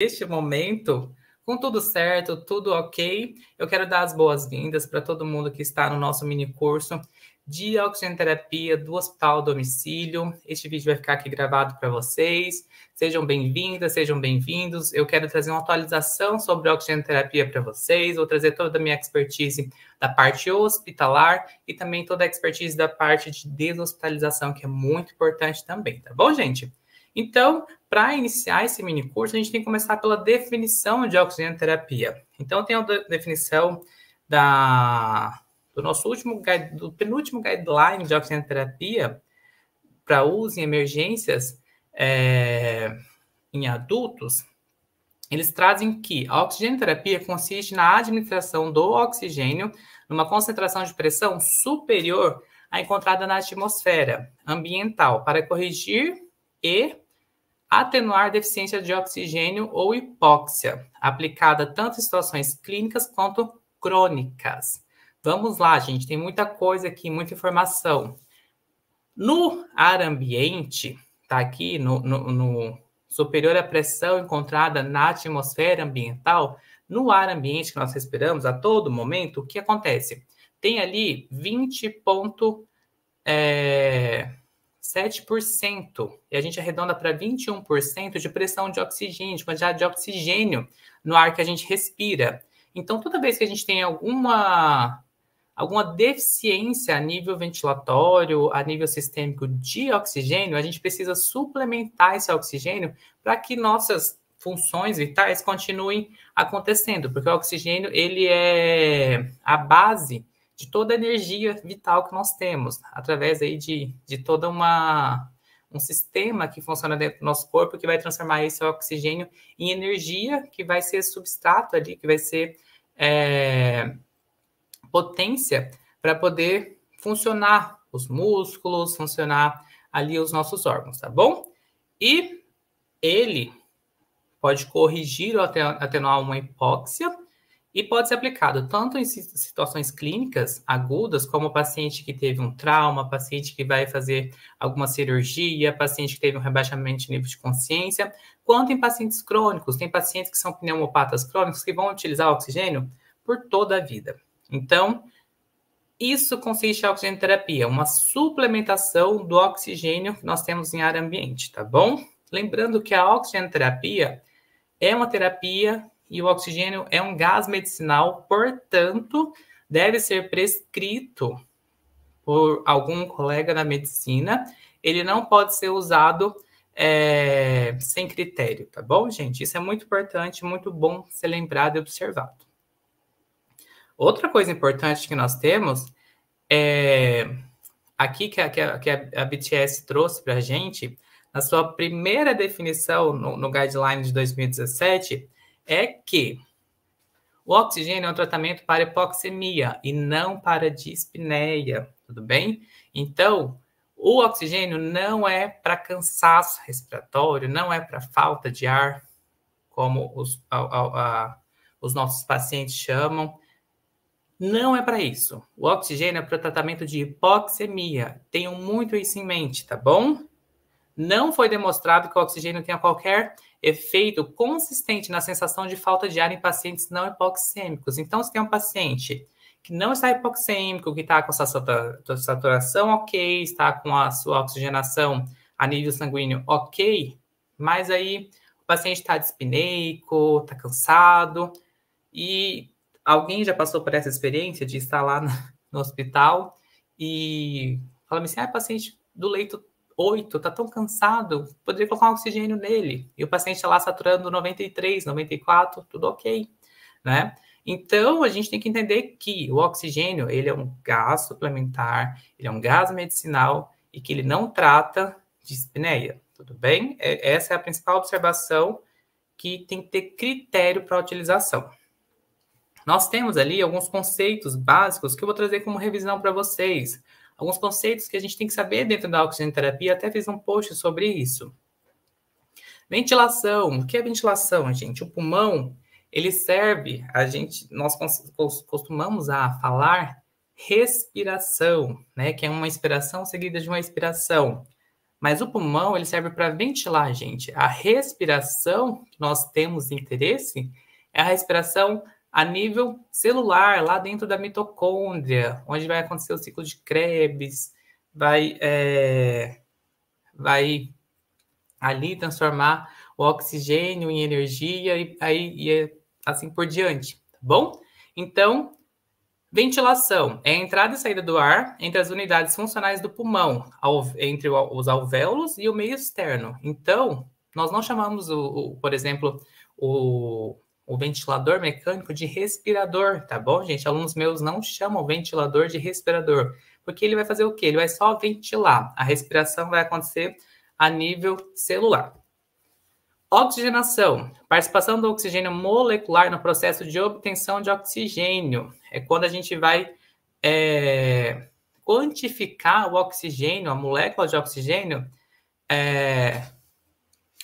Neste momento com tudo certo, tudo ok. Eu quero dar as boas-vindas para todo mundo que está no nosso mini curso de oxigenoterapia do Hospital Domicílio. Este vídeo vai ficar aqui gravado para vocês. Sejam bem-vindas, sejam bem-vindos. Eu quero trazer uma atualização sobre oxigenoterapia para vocês. Vou trazer toda a minha expertise da parte hospitalar e também toda a expertise da parte de deshospitalização, que é muito importante também, tá bom, gente? Então, para iniciar esse mini curso, a gente tem que começar pela definição de oxigenoterapia. Então, tem a definição da, do nosso último, do penúltimo guideline de oxigenoterapia para uso em emergências é, em adultos, eles trazem que a oxigenoterapia consiste na administração do oxigênio numa concentração de pressão superior à encontrada na atmosfera ambiental para corrigir e atenuar deficiência de oxigênio ou hipóxia, aplicada tanto em situações clínicas quanto crônicas. Vamos lá, gente, tem muita coisa aqui, muita informação. No ar ambiente, tá aqui no, no, no superior à pressão encontrada na atmosfera ambiental, no ar ambiente que nós respiramos a todo momento, o que acontece? Tem ali 20 ponto, é, 7%, e a gente arredonda para 21% de pressão de oxigênio, de quantidade de oxigênio no ar que a gente respira. Então, toda vez que a gente tem alguma, alguma deficiência a nível ventilatório, a nível sistêmico de oxigênio, a gente precisa suplementar esse oxigênio para que nossas funções vitais continuem acontecendo, porque o oxigênio ele é a base de toda a energia vital que nós temos, através aí de, de toda uma um sistema que funciona dentro do nosso corpo que vai transformar esse oxigênio em energia que vai ser substrato ali, que vai ser é, potência para poder funcionar os músculos, funcionar ali os nossos órgãos, tá bom? E ele pode corrigir ou atenuar uma hipóxia e pode ser aplicado tanto em situações clínicas agudas, como paciente que teve um trauma, paciente que vai fazer alguma cirurgia, paciente que teve um rebaixamento de nível de consciência, quanto em pacientes crônicos. Tem pacientes que são pneumopatas crônicos que vão utilizar oxigênio por toda a vida. Então, isso consiste a oxigenoterapia, uma suplementação do oxigênio que nós temos em ar ambiente, tá bom? Lembrando que a oxigenoterapia é uma terapia e o oxigênio é um gás medicinal, portanto, deve ser prescrito por algum colega da medicina. Ele não pode ser usado é, sem critério, tá bom, gente? Isso é muito importante, muito bom ser lembrado e observado. Outra coisa importante que nós temos é aqui que a, que a, a BTS trouxe para a gente, na sua primeira definição no, no guideline de 2017, é que o oxigênio é um tratamento para hipoxemia e não para dispneia, tudo bem? Então, o oxigênio não é para cansaço respiratório, não é para falta de ar, como os, a, a, a, os nossos pacientes chamam. Não é para isso. O oxigênio é para o tratamento de hipoxemia. Tenham muito isso em mente, tá bom? não foi demonstrado que o oxigênio tenha qualquer efeito consistente na sensação de falta de ar em pacientes não hipoxêmicos. Então, se tem um paciente que não está hipoxêmico, que está com a saturação ok, está com a sua oxigenação a nível sanguíneo ok, mas aí o paciente está despineico, está cansado, e alguém já passou por essa experiência de estar lá no, hospital e fala assim, ah, é paciente do leito 8, tá tão cansado, poderia colocar um oxigênio nele. E o paciente tá lá saturando 93, 94, tudo ok, né? Então, a gente tem que entender que o oxigênio, ele é um gás suplementar, ele é um gás medicinal e que ele não trata de dispneia, tudo bem? É, essa é a principal observação que tem que ter critério para utilização. Nós temos ali alguns conceitos básicos que eu vou trazer como revisão para vocês alguns conceitos que a gente tem que saber dentro da oxigenoterapia, até fiz um post sobre isso. Ventilação, o que é ventilação, gente? O pulmão, ele serve, a gente, nós costumamos a falar respiração, né, que é uma inspiração seguida de uma expiração. Mas o pulmão, ele serve para ventilar, gente. A respiração que nós temos interesse é a respiração a nível celular, lá dentro da mitocôndria, onde vai acontecer o ciclo de Krebs, vai, é, vai ali transformar o oxigênio em energia e, aí, e é assim por diante, tá bom? Então, ventilação é a entrada e saída do ar entre as unidades funcionais do pulmão, entre os alvéolos e o meio externo. Então, nós não chamamos, o, o por exemplo, o o ventilador mecânico de respirador, tá bom, gente? Alunos meus não chamam ventilador de respirador, porque ele vai fazer o quê? Ele vai só ventilar. A respiração vai acontecer a nível celular. Oxigenação. Participação do oxigênio molecular no processo de obtenção de oxigênio. É quando a gente vai é, quantificar o oxigênio, a molécula de oxigênio é,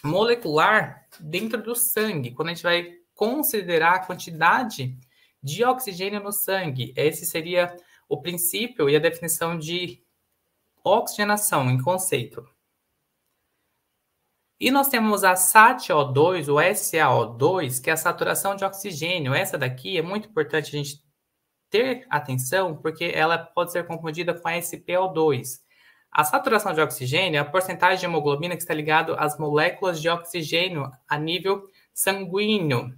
molecular dentro do sangue. Quando a gente vai considerar a quantidade de oxigênio no sangue. Esse seria o princípio e a definição de oxigenação em conceito. E nós temos a SATO2, ou SAO2, que é a saturação de oxigênio. Essa daqui é muito importante a gente ter atenção, porque ela pode ser confundida com a SPO2. A saturação de oxigênio é a porcentagem de hemoglobina que está ligado às moléculas de oxigênio a nível sanguíneo,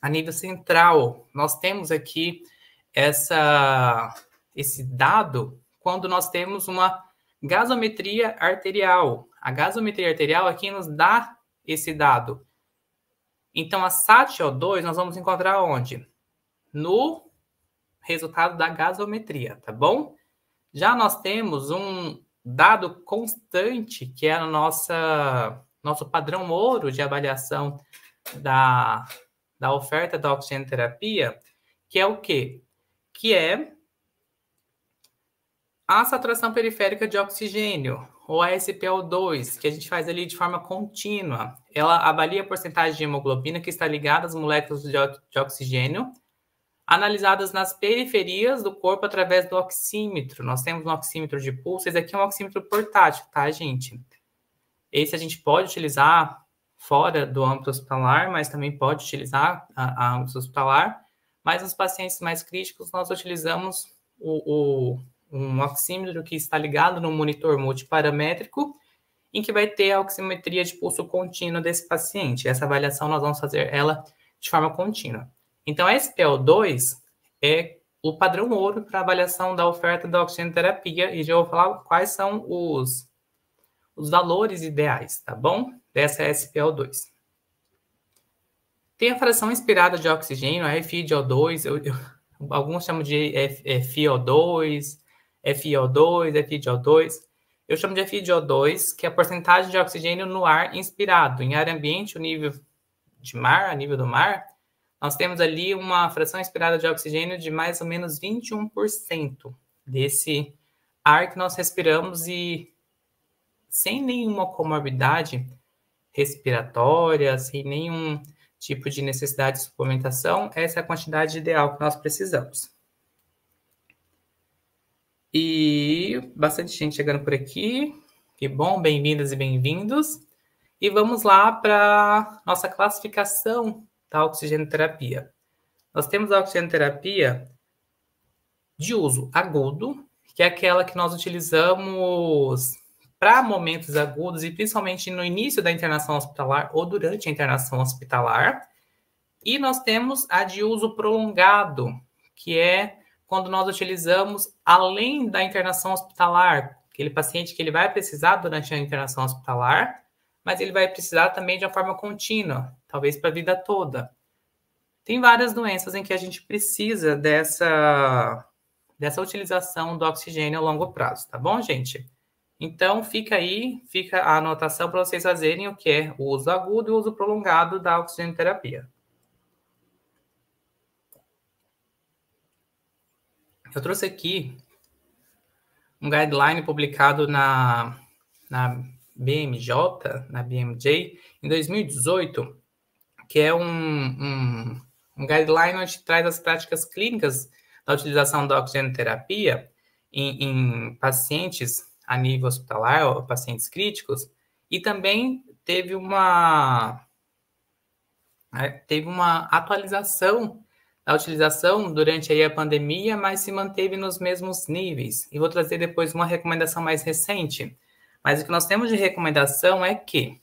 a nível central, nós temos aqui essa, esse dado quando nós temos uma gasometria arterial. A gasometria arterial aqui é nos dá esse dado. Então, a SATIO2 nós vamos encontrar onde? No resultado da gasometria, tá bom? Já nós temos um dado constante, que é o nosso padrão ouro de avaliação da da oferta da oxigenoterapia, que é o quê? Que é a saturação periférica de oxigênio, ou a SPO2, que a gente faz ali de forma contínua. Ela avalia a porcentagem de hemoglobina que está ligada às moléculas de oxigênio, analisadas nas periferias do corpo através do oxímetro. Nós temos um oxímetro de pulso, esse aqui é um oxímetro portátil, tá, gente? Esse a gente pode utilizar fora do âmbito hospitalar, mas também pode utilizar a, a âmbito hospitalar. Mas nos pacientes mais críticos, nós utilizamos o, o, um oxímetro que está ligado no monitor multiparamétrico, em que vai ter a oximetria de pulso contínuo desse paciente. Essa avaliação nós vamos fazer ela de forma contínua. Então, a SPO2 é o padrão ouro para avaliação da oferta da oxigenoterapia, e já vou falar quais são os, os valores ideais, tá bom? dessa SPO2. Tem a fração inspirada de oxigênio, a é FiO2, eu, eu, alguns chamam de FiO2, FiO2, FiO2. Eu chamo de FiO2, que é a porcentagem de oxigênio no ar inspirado. Em ar ambiente, o nível de mar, a nível do mar, nós temos ali uma fração inspirada de oxigênio de mais ou menos 21% desse ar que nós respiramos e sem nenhuma comorbidade, respiratória, sem nenhum tipo de necessidade de suplementação, essa é a quantidade ideal que nós precisamos. E bastante gente chegando por aqui. Que bom, bem-vindas e bem-vindos. E vamos lá para nossa classificação da oxigenoterapia. Nós temos a oxigenoterapia de uso agudo, que é aquela que nós utilizamos para momentos agudos e principalmente no início da internação hospitalar ou durante a internação hospitalar. E nós temos a de uso prolongado, que é quando nós utilizamos além da internação hospitalar, aquele paciente que ele vai precisar durante a internação hospitalar, mas ele vai precisar também de uma forma contínua, talvez para a vida toda. Tem várias doenças em que a gente precisa dessa dessa utilização do oxigênio a longo prazo, tá bom, gente? Então, fica aí, fica a anotação para vocês fazerem o que é o uso agudo e o uso prolongado da oxigenoterapia. Eu trouxe aqui um guideline publicado na, na BMJ, na BMJ, em 2018, que é um, um, um guideline onde traz as práticas clínicas da utilização da oxigenoterapia em, em pacientes a nível hospitalar, pacientes críticos, e também teve uma né, teve uma atualização da utilização durante aí a pandemia, mas se manteve nos mesmos níveis. E vou trazer depois uma recomendação mais recente. Mas o que nós temos de recomendação é que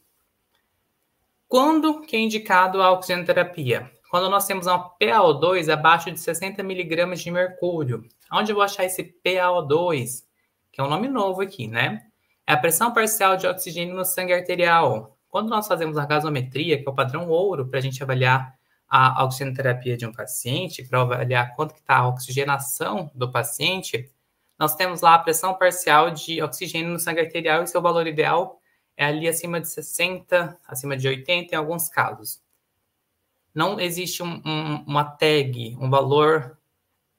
quando que é indicado a oxigenoterapia? Quando nós temos um PaO2 abaixo de 60 miligramas de mercúrio. Onde eu vou achar esse PaO2? que é um nome novo aqui, né? É a pressão parcial de oxigênio no sangue arterial. Quando nós fazemos a gasometria, que é o padrão ouro, para a gente avaliar a oxigenoterapia de um paciente, para avaliar quanto que está a oxigenação do paciente, nós temos lá a pressão parcial de oxigênio no sangue arterial e seu valor ideal é ali acima de 60, acima de 80 em alguns casos. Não existe um, um, uma tag, um valor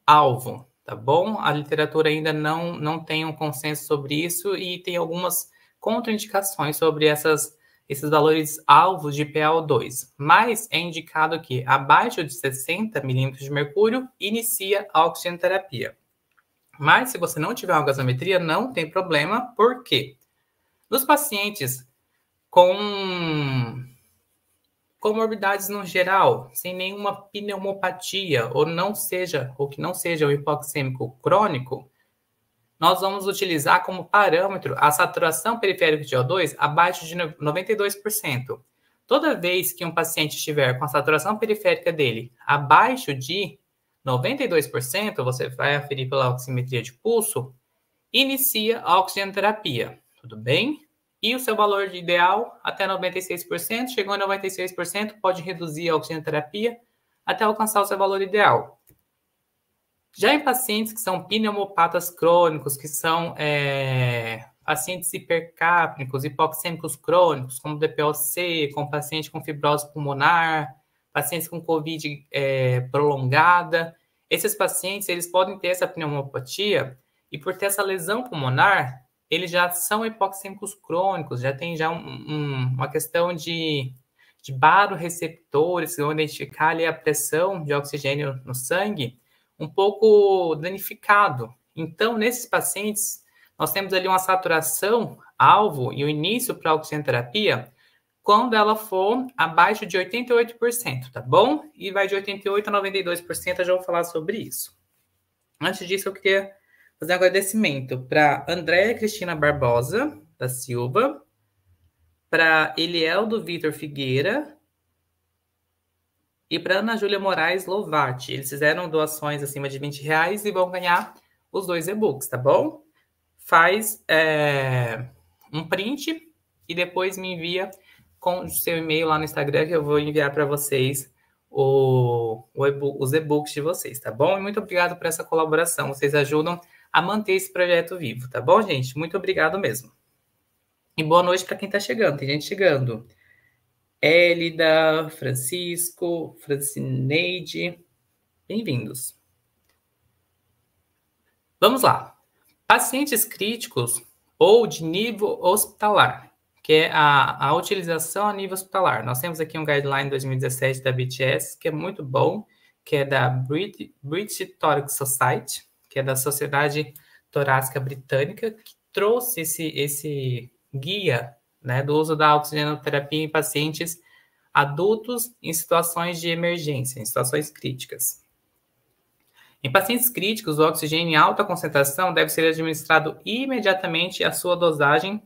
alvo tá bom? A literatura ainda não, não tem um consenso sobre isso e tem algumas contraindicações sobre essas, esses valores alvos de PaO2, mas é indicado que abaixo de 60 milímetros de mercúrio inicia a oxigenoterapia. Mas se você não tiver uma gasometria, não tem problema, por quê? Nos pacientes com comorbidades no geral, sem nenhuma pneumopatia, ou não seja, ou que não seja o hipoxêmico crônico, nós vamos utilizar como parâmetro a saturação periférica de O2 abaixo de 92%. Toda vez que um paciente estiver com a saturação periférica dele abaixo de 92%, você vai aferir pela oximetria de pulso, inicia a oxigenoterapia, tudo bem? E o seu valor de ideal até 96%, chegou a 96%, pode reduzir a oxigenoterapia até alcançar o seu valor ideal. Já em pacientes que são pneumopatas crônicos, que são é, pacientes hipercápnicos, hipoxêmicos crônicos, como DPOC, com paciente com fibrose pulmonar, pacientes com COVID é, prolongada, esses pacientes eles podem ter essa pneumopatia e por ter essa lesão pulmonar, eles já são hipoxêmicos crônicos, já tem já um, um, uma questão de, de baroreceptores que vão identificar ali a pressão de oxigênio no sangue um pouco danificado. Então, nesses pacientes, nós temos ali uma saturação alvo e o início para a oxigenoterapia quando ela for abaixo de 88%, tá bom? E vai de 88% a 92%, eu já vou falar sobre isso. Antes disso, eu queria fazer um agradecimento para Andréia Cristina Barbosa da Silva, para Elieldo Vitor Figueira e para Ana Júlia Moraes Lovati. Eles fizeram doações acima de 20 reais e vão ganhar os dois e-books, tá bom? Faz é, um print e depois me envia com o seu e-mail lá no Instagram que eu vou enviar para vocês o, o e os e-books de vocês, tá bom? E muito obrigado por essa colaboração. Vocês ajudam a manter esse projeto vivo, tá bom, gente? Muito obrigado mesmo. E boa noite para quem está chegando, tem gente chegando. Élida, Francisco, Francineide, bem-vindos. Vamos lá. Pacientes críticos ou de nível hospitalar, que é a, a utilização a nível hospitalar. Nós temos aqui um guideline 2017 da BTS, que é muito bom, que é da British Thoracic Society que é da Sociedade Torácica Britânica, que trouxe esse, esse guia né, do uso da oxigenoterapia em pacientes adultos em situações de emergência, em situações críticas. Em pacientes críticos, o oxigênio em alta concentração deve ser administrado imediatamente a sua dosagem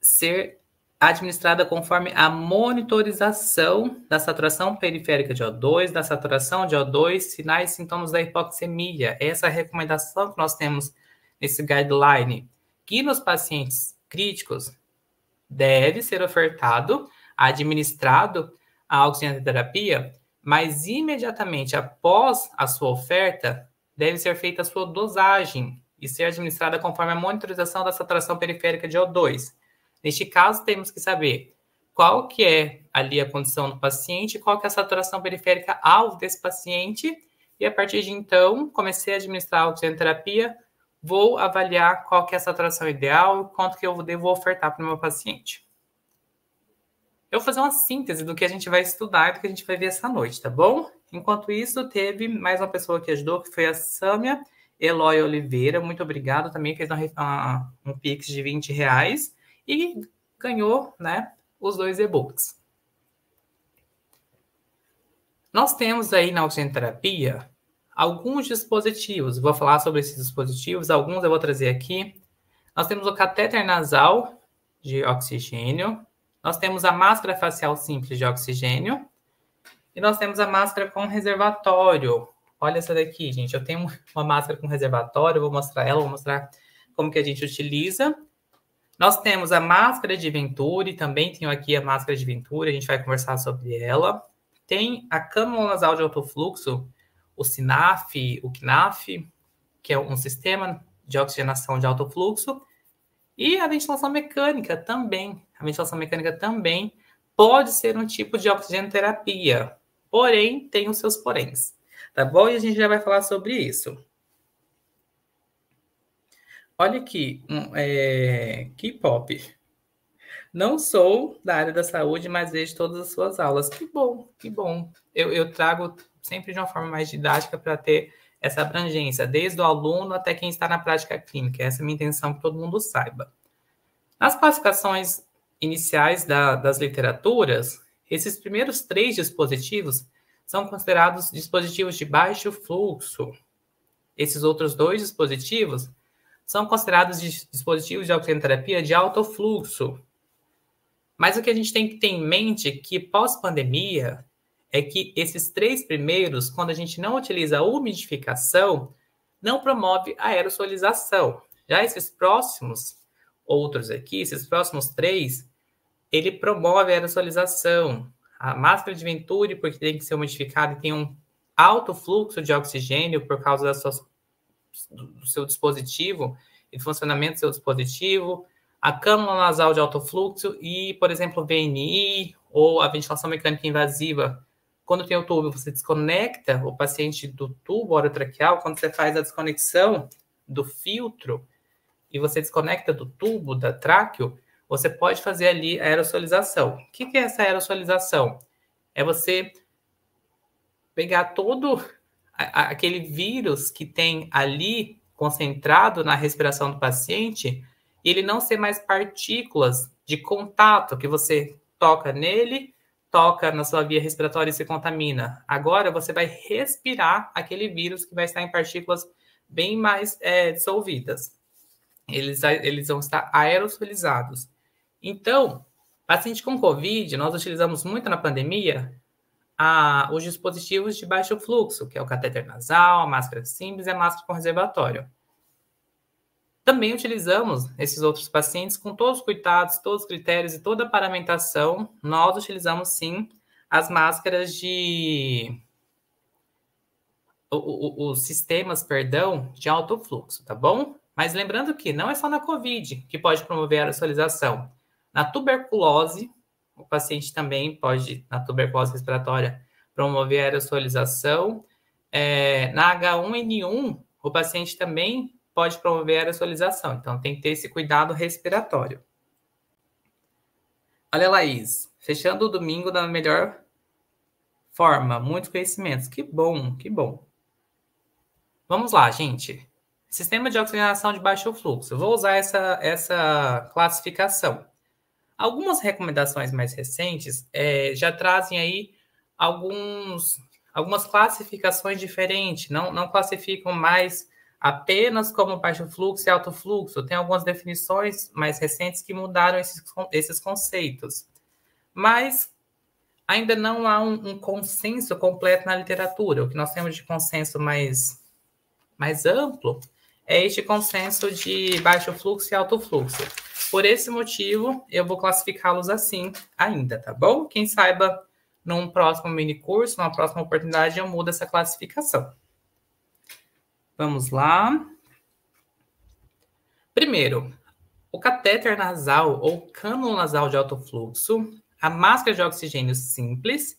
ser administrada conforme a monitorização da saturação periférica de O2, da saturação de O2, sinais e sintomas da hipoxemia. Essa é a recomendação que nós temos nesse guideline, que nos pacientes críticos deve ser ofertado, administrado a oxigenoterapia, mas imediatamente após a sua oferta, deve ser feita a sua dosagem e ser administrada conforme a monitorização da saturação periférica de O2 Neste caso, temos que saber qual que é ali a condição do paciente, qual que é a saturação periférica alvo desse paciente, e a partir de então, comecei a administrar a oxigenoterapia, vou avaliar qual que é a saturação ideal e quanto que eu devo ofertar para o meu paciente. Eu vou fazer uma síntese do que a gente vai estudar e do que a gente vai ver essa noite, tá bom? Enquanto isso, teve mais uma pessoa que ajudou, que foi a Sâmia Eloy Oliveira. Muito obrigado também, fez uma, uma, um pix de 20 reais e ganhou né, os dois e-books. Nós temos aí na oxigenoterapia alguns dispositivos. Vou falar sobre esses dispositivos, alguns eu vou trazer aqui. Nós temos o catéter nasal de oxigênio, nós temos a máscara facial simples de oxigênio e nós temos a máscara com reservatório. Olha essa daqui, gente. Eu tenho uma máscara com reservatório, vou mostrar ela, vou mostrar como que a gente utiliza. Nós temos a máscara de Venturi, também tenho aqui a máscara de Venturi, a gente vai conversar sobre ela. Tem a cânula nasal de alto fluxo, o SINAF, o CNAF, que é um sistema de oxigenação de alto fluxo. E a ventilação mecânica também. A ventilação mecânica também pode ser um tipo de oxigenoterapia, porém tem os seus poréns, tá bom? E a gente já vai falar sobre isso. Olha aqui, é, K-pop. Não sou da área da saúde, mas vejo todas as suas aulas. Que bom, que bom. Eu, eu trago sempre de uma forma mais didática para ter essa abrangência, desde o aluno até quem está na prática clínica. Essa é a minha intenção que todo mundo saiba. Nas classificações iniciais da, das literaturas, esses primeiros três dispositivos são considerados dispositivos de baixo fluxo. Esses outros dois dispositivos são considerados dispositivos de oxigenoterapia de alto fluxo. Mas o que a gente tem que ter em mente que pós-pandemia é que esses três primeiros, quando a gente não utiliza a umidificação, não promove a aerosolização. Já esses próximos, outros aqui, esses próximos três, ele promove a aerosolização. A máscara de Venturi, porque tem que ser umidificada e tem um alto fluxo de oxigênio por causa da sua do seu dispositivo e do funcionamento do seu dispositivo, a câmara nasal de alto fluxo e, por exemplo, VNI ou a ventilação mecânica invasiva. Quando tem o tubo, você desconecta o paciente do tubo orotraqueal, quando você faz a desconexão do filtro e você desconecta do tubo, da tráqueo, você pode fazer ali a aerosolização. O que é essa aerosolização? É você pegar todo a, aquele vírus que tem ali concentrado na respiração do paciente, ele não ser mais partículas de contato que você toca nele, toca na sua via respiratória e se contamina. Agora você vai respirar aquele vírus que vai estar em partículas bem mais é, dissolvidas. Eles, eles vão estar aerosolizados. Então, paciente com Covid, nós utilizamos muito na pandemia os dispositivos de baixo fluxo, que é o catéter nasal, a máscara simples e a máscara com reservatório. Também utilizamos esses outros pacientes com todos os cuidados, todos os critérios e toda a paramentação. Nós utilizamos sim as máscaras de. Os sistemas, perdão, de alto fluxo, tá bom? Mas lembrando que não é só na COVID que pode promover a aerosolização. Na tuberculose, o paciente também pode, na tuberculose respiratória, promover a aerosolização. É, na H1N1, o paciente também pode promover a aerosolização, então tem que ter esse cuidado respiratório. Olha, Laís, fechando o domingo da melhor forma, muitos conhecimentos. Que bom, que bom. Vamos lá, gente. Sistema de oxigenação de baixo fluxo. Eu vou usar essa, essa classificação. Algumas recomendações mais recentes é, já trazem aí alguns, algumas classificações diferentes, não, não classificam mais apenas como baixo fluxo e alto fluxo. Tem algumas definições mais recentes que mudaram esses, esses conceitos. Mas ainda não há um, um, consenso completo na literatura. O que nós temos de consenso mais, mais amplo é este consenso de baixo fluxo e alto fluxo. Por esse motivo, eu vou classificá-los assim ainda, tá bom? Quem saiba, num próximo mini curso, numa próxima oportunidade, eu mudo essa classificação. Vamos lá. Primeiro, o catéter nasal ou cânulo nasal de alto fluxo, a máscara de oxigênio simples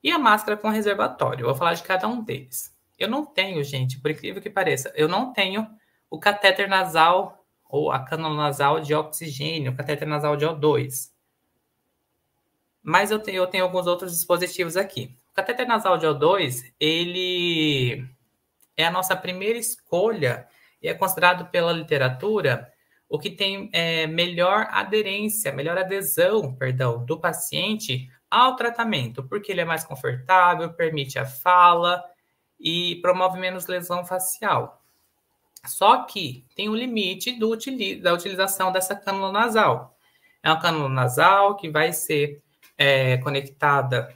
e a máscara com reservatório. Eu vou falar de cada um deles. Eu não tenho, gente, por incrível que pareça, eu não tenho o catéter nasal ou a cânula nasal de oxigênio, o catéter nasal de O2. Mas eu tenho, eu tenho alguns outros dispositivos aqui. O catéter nasal de O2, ele é a nossa primeira escolha e é considerado pela literatura o que tem é, melhor aderência, melhor adesão, perdão, do paciente ao tratamento, porque ele é mais confortável, permite a fala, e promove menos lesão facial. Só que tem um limite do, da utilização dessa cânula nasal. É uma cânula nasal que vai ser é, conectada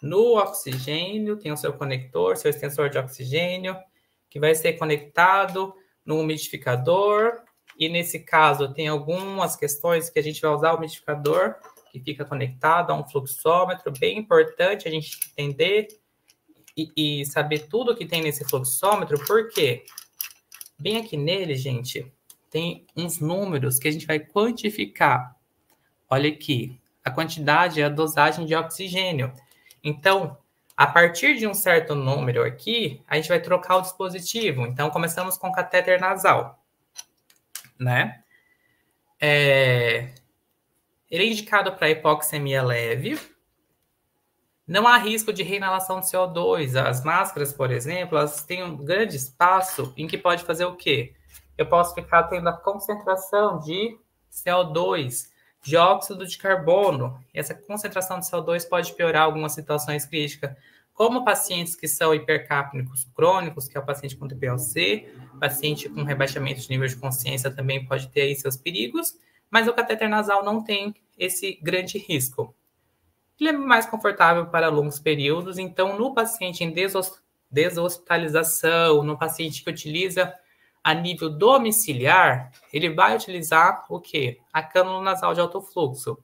no oxigênio, tem o seu conector, seu extensor de oxigênio, que vai ser conectado no umidificador. E nesse caso, tem algumas questões que a gente vai usar o umidificador, que fica conectado a um fluxômetro, bem importante a gente entender e, e saber tudo o que tem nesse fluxômetro, porque bem aqui nele, gente, tem uns números que a gente vai quantificar. Olha aqui, a quantidade é a dosagem de oxigênio. Então, a partir de um certo número aqui, a gente vai trocar o dispositivo. Então, começamos com catéter nasal, né? É... Ele é indicado para hipoxemia leve, não há risco de reinalação de CO2. As máscaras, por exemplo, elas têm um grande espaço em que pode fazer o quê? Eu posso ficar tendo a concentração de CO2, de óxido de carbono. Essa concentração de CO2 pode piorar algumas situações críticas, como pacientes que são hipercapnicos crônicos, que é o paciente com TPLC, paciente com rebaixamento de nível de consciência também pode ter aí seus perigos, mas o cateter nasal não tem esse grande risco ele é mais confortável para longos períodos. Então, no paciente em deshospitalização, no paciente que utiliza a nível domiciliar, ele vai utilizar o quê? A cânula nasal de alto fluxo.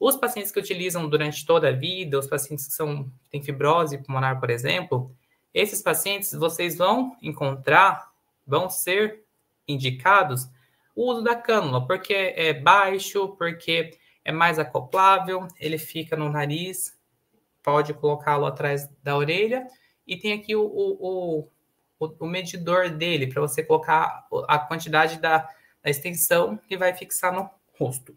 Os pacientes que utilizam durante toda a vida, os pacientes que são, têm fibrose pulmonar, por exemplo, esses pacientes vocês vão encontrar, vão ser indicados o uso da cânula, porque é baixo, porque é mais acoplável, ele fica no nariz, pode colocá-lo atrás da orelha, e tem aqui o, o, o, o medidor dele, para você colocar a quantidade da, da extensão que vai fixar no rosto.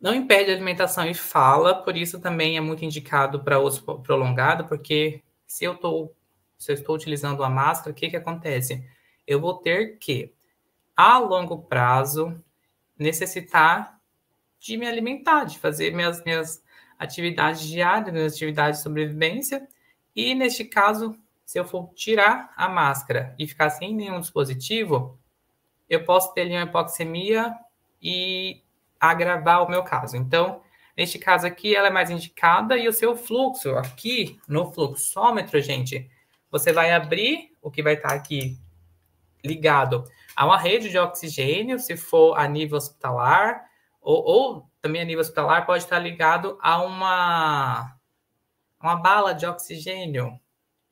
Não impede a alimentação e fala, por isso também é muito indicado para uso prolongado, porque se eu, tô, se eu estou utilizando uma máscara, o que, que acontece? Eu vou ter que, a longo prazo, necessitar de me alimentar, de fazer minhas, minhas atividades diárias, minhas atividades de sobrevivência. E neste caso, se eu for tirar a máscara e ficar sem nenhum dispositivo, eu posso ter ali uma hipoxemia e agravar o meu caso. Então, neste caso aqui, ela é mais indicada e o seu fluxo aqui no fluxômetro, gente, você vai abrir o que vai estar aqui ligado a uma rede de oxigênio, se for a nível hospitalar, ou, ou também a nível hospitalar pode estar ligado a uma, uma bala de oxigênio.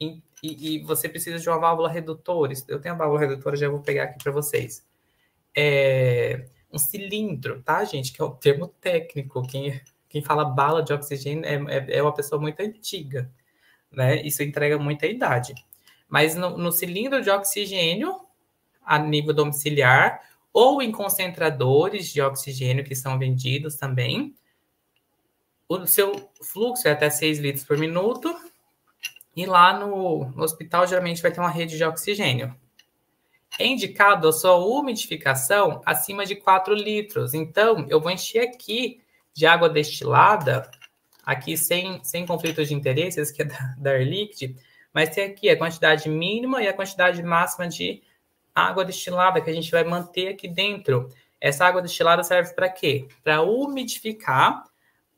E, e, e você precisa de uma válvula redutora. Eu tenho a válvula redutora, já vou pegar aqui para vocês. É, um cilindro, tá, gente? Que é o um termo técnico. Quem, quem fala bala de oxigênio é, é, é uma pessoa muito antiga, né? Isso entrega muita idade. Mas no, no cilindro de oxigênio a nível domiciliar ou em concentradores de oxigênio que são vendidos também. O seu fluxo é até 6 litros por minuto. E lá no, no hospital, geralmente, vai ter uma rede de oxigênio. É indicado a sua umidificação acima de 4 litros. Então, eu vou encher aqui de água destilada, aqui sem, sem conflitos de interesses, que é da, da Air Liquid, mas tem aqui a quantidade mínima e a quantidade máxima de água destilada que a gente vai manter aqui dentro. Essa água destilada serve para quê? Para umidificar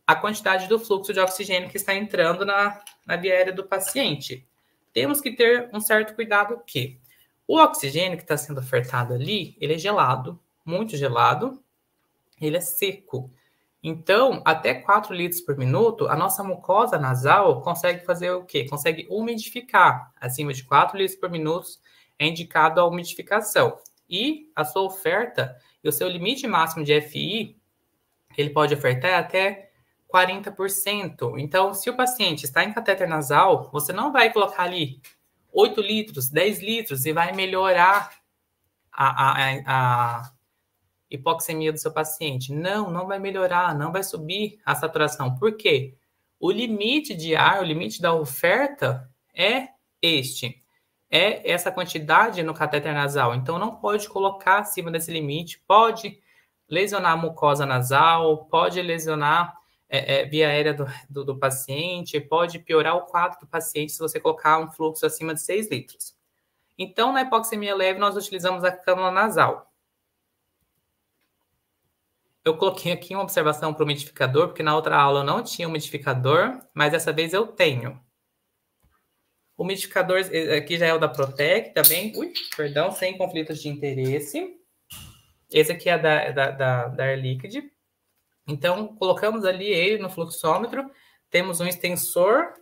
a quantidade do fluxo de oxigênio que está entrando na, na via aérea do paciente. Temos que ter um certo cuidado que o oxigênio que está sendo ofertado ali, ele é gelado, muito gelado, ele é seco. Então, até 4 litros por minuto, a nossa mucosa nasal consegue fazer o quê? Consegue umidificar. Acima de 4 litros por minuto, é indicado a umidificação. E a sua oferta e o seu limite máximo de FI, ele pode ofertar até 40%. Então, se o paciente está em catéter nasal, você não vai colocar ali 8 litros, 10 litros e vai melhorar a, a, a hipoxemia do seu paciente. Não, não vai melhorar, não vai subir a saturação. Por quê? O limite de ar, o limite da oferta é este é essa quantidade no cateter nasal. Então, não pode colocar acima desse limite, pode lesionar a mucosa nasal, pode lesionar é, é, via aérea do, do, do, paciente, pode piorar o quadro do paciente se você colocar um fluxo acima de 6 litros. Então, na hipoxemia leve, nós utilizamos a cânula nasal. Eu coloquei aqui uma observação para o umidificador, porque na outra aula eu não tinha um umidificador, mas dessa vez eu tenho. Umidificador, eh, aqui já é o da Protec também. Ui, perdão, sem conflitos de interesse. Esse aqui é da, da, da, da Air Liquid. Então, colocamos ali ele no fluxômetro. Temos um extensor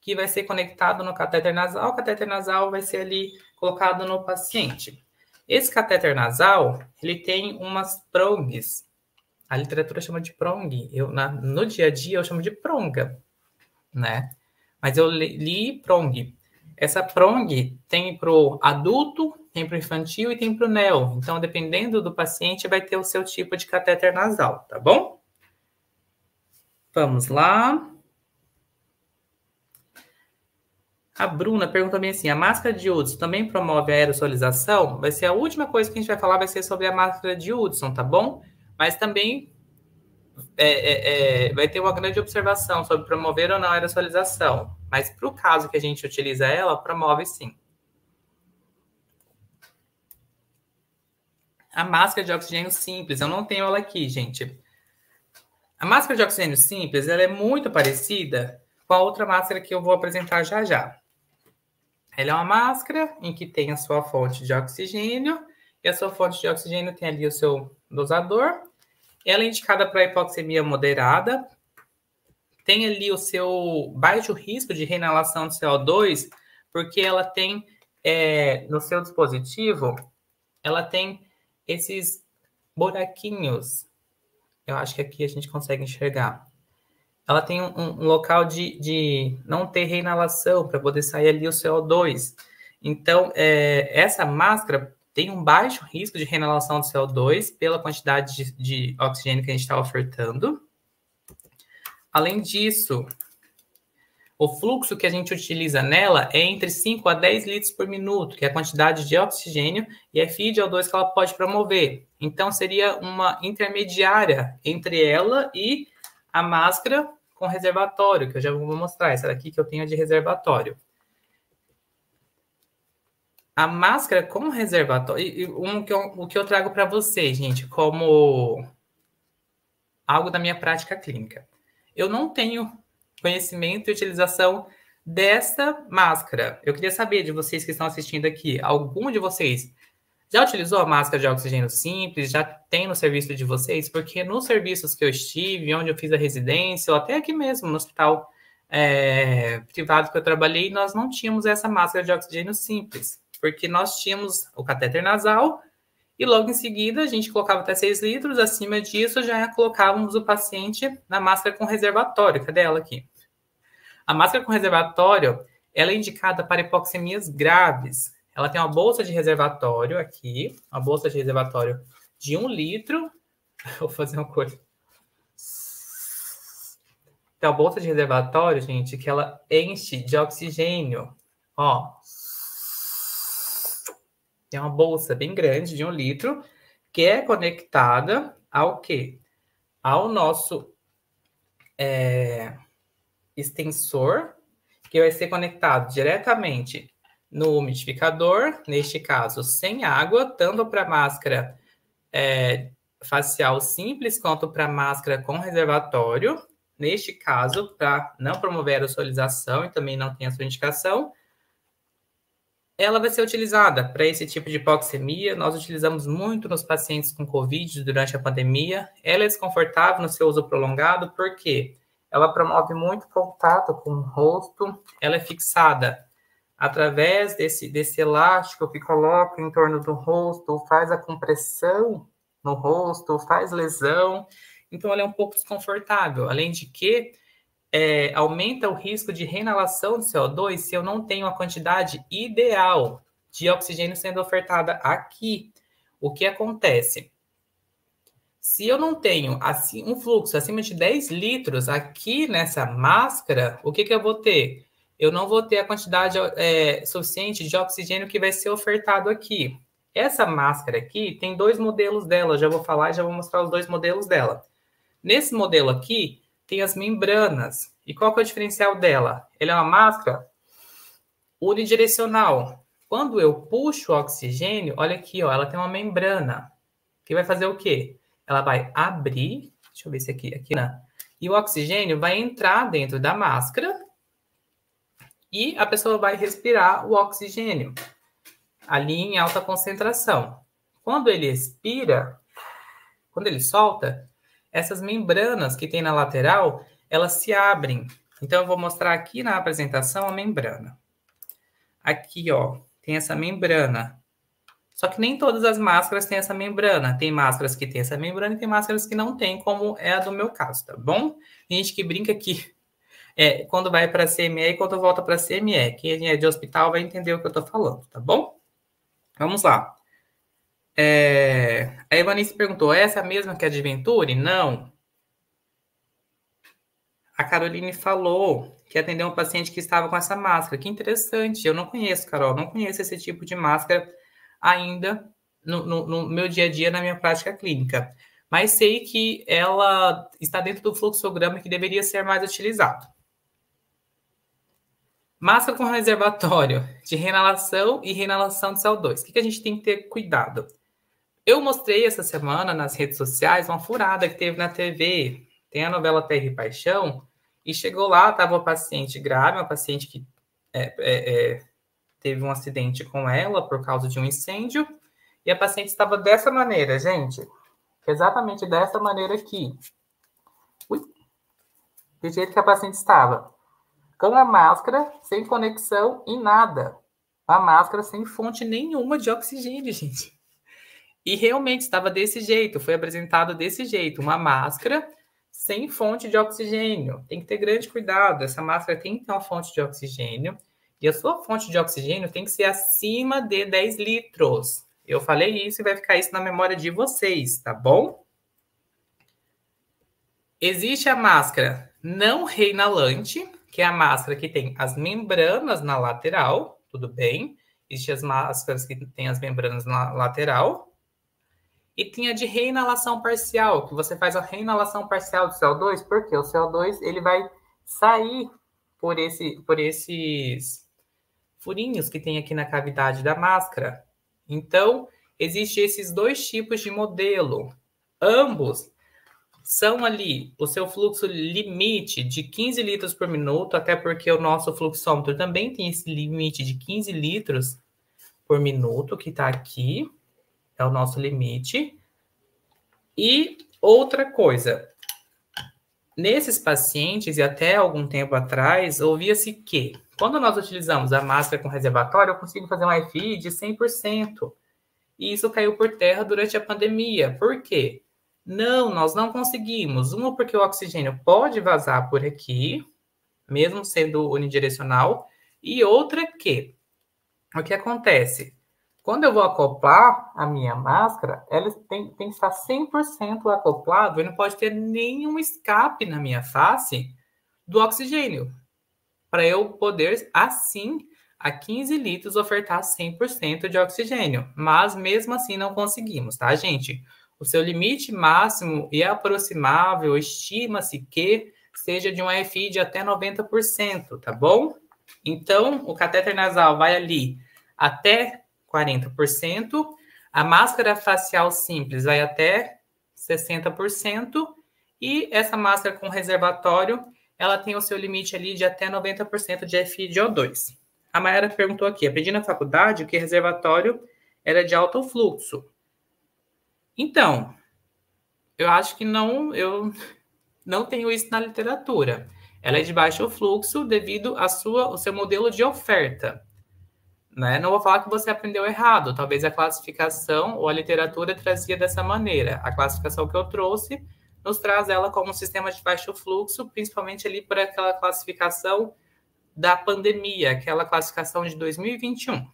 que vai ser conectado no catéter nasal. O catéter nasal vai ser ali colocado no paciente. Esse catéter nasal, ele tem umas prongs. A literatura chama de prong. Eu, na, no dia a dia, eu chamo de pronga, né? Mas eu li Prong. Essa Prong tem para o adulto, tem para o infantil e tem para o neo. Então, dependendo do paciente, vai ter o seu tipo de catéter nasal, tá bom? Vamos lá. A Bruna pergunta bem assim: a máscara de Hudson também promove a aerosolização? Vai ser a última coisa que a gente vai falar, vai ser sobre a máscara de Hudson, tá bom? Mas também é, é, é, vai ter uma grande observação sobre promover ou não a aerossolização, mas para o caso que a gente utiliza ela, promove sim. A máscara de oxigênio simples, eu não tenho ela aqui, gente. A máscara de oxigênio simples, ela é muito parecida com a outra máscara que eu vou apresentar já já. Ela é uma máscara em que tem a sua fonte de oxigênio, e a sua fonte de oxigênio tem ali o seu dosador, ela é indicada para hipoxemia moderada, tem ali o seu baixo risco de reinalação de CO2, porque ela tem é, no seu dispositivo, ela tem esses buraquinhos. Eu acho que aqui a gente consegue enxergar. Ela tem um, um local de, de não ter reinalação para poder sair ali o CO2. Então, é, essa máscara tem um baixo risco de renovação do CO2 pela quantidade de, de oxigênio que a gente está ofertando. Além disso, o fluxo que a gente utiliza nela é entre 5 a 10 litros por minuto, que é a quantidade de oxigênio e FI de O2 que ela pode promover. Então, seria uma intermediária entre ela e a máscara com reservatório, que eu já vou mostrar. Essa daqui que eu tenho é de reservatório. A máscara com reservatório. E, um que eu, o que eu trago para vocês, gente, como algo da minha prática clínica. Eu não tenho conhecimento e utilização dessa máscara. Eu queria saber de vocês que estão assistindo aqui, algum de vocês já utilizou a máscara de oxigênio simples? Já tem no serviço de vocês? Porque nos serviços que eu estive, onde eu fiz a residência, ou até aqui mesmo no hospital é, privado que eu trabalhei, nós não tínhamos essa máscara de oxigênio simples porque nós tínhamos o catéter nasal e logo em seguida a gente colocava até 6 litros, acima disso já colocávamos o paciente na máscara com reservatório. Cadê ela aqui? A máscara com reservatório, ela é indicada para hipoxemias graves. Ela tem uma bolsa de reservatório aqui, uma bolsa de reservatório de 1 um litro. Vou fazer uma coisa. Tem uma bolsa de reservatório, gente, que ela enche de oxigênio. Ó, tem uma bolsa bem grande, de um litro, que é conectada ao que Ao nosso é, extensor, que vai ser conectado diretamente no umidificador, neste caso sem água, tanto para máscara é, facial simples quanto para máscara com reservatório. Neste caso, para não promover a solização e também não tem a sua indicação, ela vai ser utilizada para esse tipo de hipoxemia. Nós utilizamos muito nos pacientes com COVID durante a pandemia. Ela é desconfortável no seu uso prolongado porque ela promove muito contato com o rosto, ela é fixada através desse, desse elástico que coloca em torno do rosto, faz a compressão no rosto, faz lesão. Então, ela é um pouco desconfortável. Além de que é, aumenta o risco de reinalação de CO2 se eu não tenho a quantidade ideal de oxigênio sendo ofertada aqui. O que acontece? Se eu não tenho assim, um fluxo acima de 10 litros aqui nessa máscara, o que, que eu vou ter? Eu não vou ter a quantidade é, suficiente de oxigênio que vai ser ofertado aqui. Essa máscara aqui tem dois modelos dela, já vou falar e já vou mostrar os dois modelos dela. Nesse modelo aqui, tem as membranas. E qual que é o diferencial dela? Ela é uma máscara unidirecional. Quando eu puxo o oxigênio, olha aqui, ó, ela tem uma membrana. Que vai fazer o quê? Ela vai abrir, deixa eu ver se aqui, aqui, né? E o oxigênio vai entrar dentro da máscara e a pessoa vai respirar o oxigênio ali em alta concentração. Quando ele expira, quando ele solta, essas membranas que tem na lateral, elas se abrem. Então, eu vou mostrar aqui na apresentação a membrana. Aqui, ó, tem essa membrana. Só que nem todas as máscaras têm essa membrana. Tem máscaras que têm essa membrana e tem máscaras que não têm, como é a do meu caso, tá bom? Tem gente que brinca aqui, é, quando vai para CME e quando volta para CME. Quem é de hospital vai entender o que eu estou falando, tá bom? Vamos lá. É... A Evanice perguntou: é essa é a mesma que a é de Venturi? Não. A Caroline falou que atendeu um paciente que estava com essa máscara. Que interessante. Eu não conheço, Carol, não conheço esse tipo de máscara ainda no, no, no meu dia a dia, na minha prática clínica. Mas sei que ela está dentro do fluxograma que deveria ser mais utilizado. Máscara com reservatório de renalação e renalação de CO2. O que, que a gente tem que ter cuidado? Eu mostrei essa semana nas redes sociais uma furada que teve na TV. Tem a novela Terra e Paixão. E chegou lá, estava uma paciente grave, uma paciente que é, é, é, teve um acidente com ela por causa de um incêndio. E a paciente estava dessa maneira, gente. Exatamente dessa maneira aqui. Ui. Do jeito que a paciente estava. Com a máscara, sem conexão e nada. A máscara sem fonte nenhuma de oxigênio, gente. E realmente estava desse jeito, foi apresentado desse jeito, uma máscara sem fonte de oxigênio. Tem que ter grande cuidado, essa máscara tem que ter uma fonte de oxigênio e a sua fonte de oxigênio tem que ser acima de 10 litros. Eu falei isso e vai ficar isso na memória de vocês, tá bom? Existe a máscara não reinalante, que é a máscara que tem as membranas na lateral, tudo bem? Existem as máscaras que têm as membranas na lateral, e tinha de reinalação parcial, que você faz a reinalação parcial do CO2, porque o CO2 ele vai sair por, esse, por esses furinhos que tem aqui na cavidade da máscara. Então, existem esses dois tipos de modelo. Ambos são ali o seu fluxo limite de 15 litros por minuto, até porque o nosso fluxômetro também tem esse limite de 15 litros por minuto que está aqui é o nosso limite. E outra coisa, nesses pacientes, e até algum tempo atrás, ouvia-se que, quando nós utilizamos a máscara com reservatório, eu consigo fazer um FI de 100%. E isso caiu por terra durante a pandemia. Por quê? Não, nós não conseguimos. Uma, porque o oxigênio pode vazar por aqui, mesmo sendo unidirecional, e outra que o que acontece? Quando eu vou acoplar a minha máscara, ela tem, tem que estar 100% acoplado e não pode ter nenhum escape na minha face do oxigênio, para eu poder, assim, a 15 litros ofertar 100% de oxigênio. Mas mesmo assim não conseguimos, tá, gente? O seu limite máximo e aproximável estima-se que seja de um FI de até 90%, tá bom? Então, o catéter nasal vai ali até 40%, a máscara facial simples vai até 60%, e essa máscara com reservatório, ela tem o seu limite ali de até 90% de FiO2. A Mayara perguntou aqui, aprendi na faculdade que reservatório era de alto fluxo. Então, eu acho que não, eu não tenho isso na literatura. Ela é de baixo fluxo devido a sua, ao seu modelo de oferta. Né? Não vou falar que você aprendeu errado, talvez a classificação ou a literatura trazia dessa maneira. A classificação que eu trouxe nos traz ela como um sistema de baixo fluxo, principalmente ali por aquela classificação da pandemia, aquela classificação de 2021.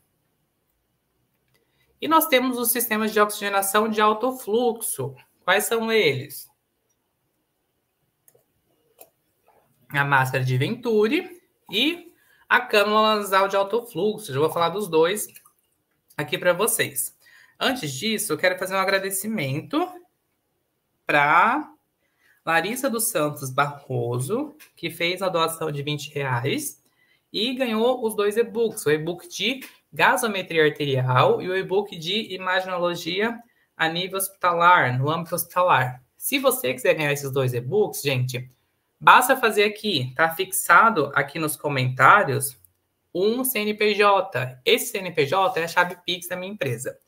E nós temos os sistemas de oxigenação de alto fluxo. Quais são eles? A máscara de Venturi e a cânula nasal de alto fluxo. Eu vou falar dos dois aqui para vocês. Antes disso, eu quero fazer um agradecimento para Larissa dos Santos Barroso, que fez a doação de 20 reais e ganhou os dois e-books, o e-book de gasometria arterial e o e-book de imaginologia a nível hospitalar, no âmbito hospitalar. Se você quiser ganhar esses dois e-books, gente, Basta fazer aqui, tá fixado aqui nos comentários, um CNPJ. Esse CNPJ é a chave Pix da minha empresa.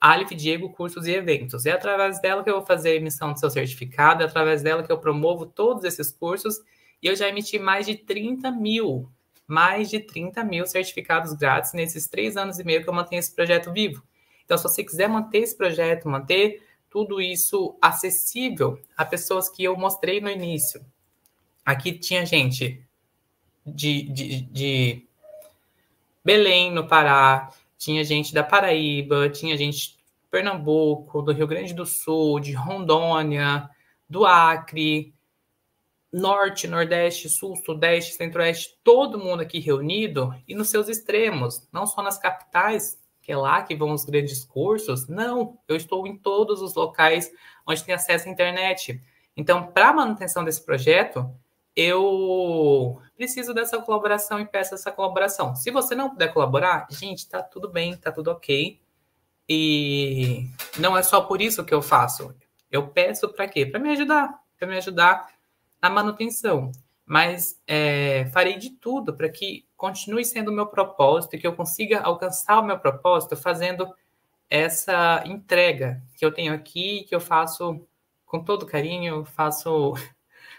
Alif Diego Cursos e Eventos. É através dela que eu vou fazer a emissão do seu certificado, é através dela que eu promovo todos esses cursos e eu já emiti mais de 30 mil, mais de 30 mil certificados grátis nesses três anos e meio que eu mantenho esse projeto vivo. Então, se você quiser manter esse projeto, manter tudo isso acessível a pessoas que eu mostrei no início, Aqui tinha gente de, de, de Belém, no Pará, tinha gente da Paraíba, tinha gente de Pernambuco, do Rio Grande do Sul, de Rondônia, do Acre, Norte, Nordeste, Sul, Sudeste, Centro-Oeste, todo mundo aqui reunido e nos seus extremos, não só nas capitais, que é lá que vão os grandes cursos, não, eu estou em todos os locais onde tem acesso à internet. Então, para a manutenção desse projeto, eu preciso dessa colaboração e peço essa colaboração. Se você não puder colaborar, gente, tá tudo bem, tá tudo ok. E não é só por isso que eu faço. Eu peço para quê? Para me ajudar, para me ajudar na manutenção. Mas é, farei de tudo para que continue sendo o meu propósito e que eu consiga alcançar o meu propósito fazendo essa entrega que eu tenho aqui, que eu faço com todo carinho, faço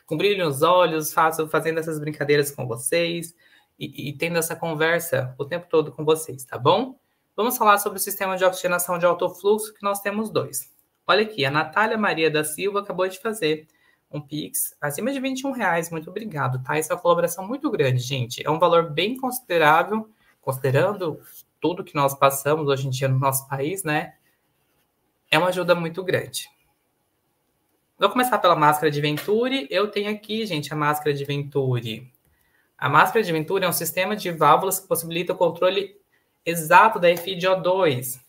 com brilho nos olhos, faço, fazendo essas brincadeiras com vocês e, e tendo essa conversa o tempo todo com vocês, tá bom? Vamos falar sobre o sistema de oxigenação de alto fluxo, que nós temos dois. Olha aqui, a Natália Maria da Silva acabou de fazer um Pix acima de 21 reais. Muito obrigado, tá? Essa é uma colaboração muito grande, gente. É um valor bem considerável, considerando tudo que nós passamos hoje em dia no nosso país, né? É uma ajuda muito grande. Vou começar pela máscara de Venturi. Eu tenho aqui, gente, a máscara de Venturi. A máscara de Venturi é um sistema de válvulas que possibilita o controle exato da FiO2.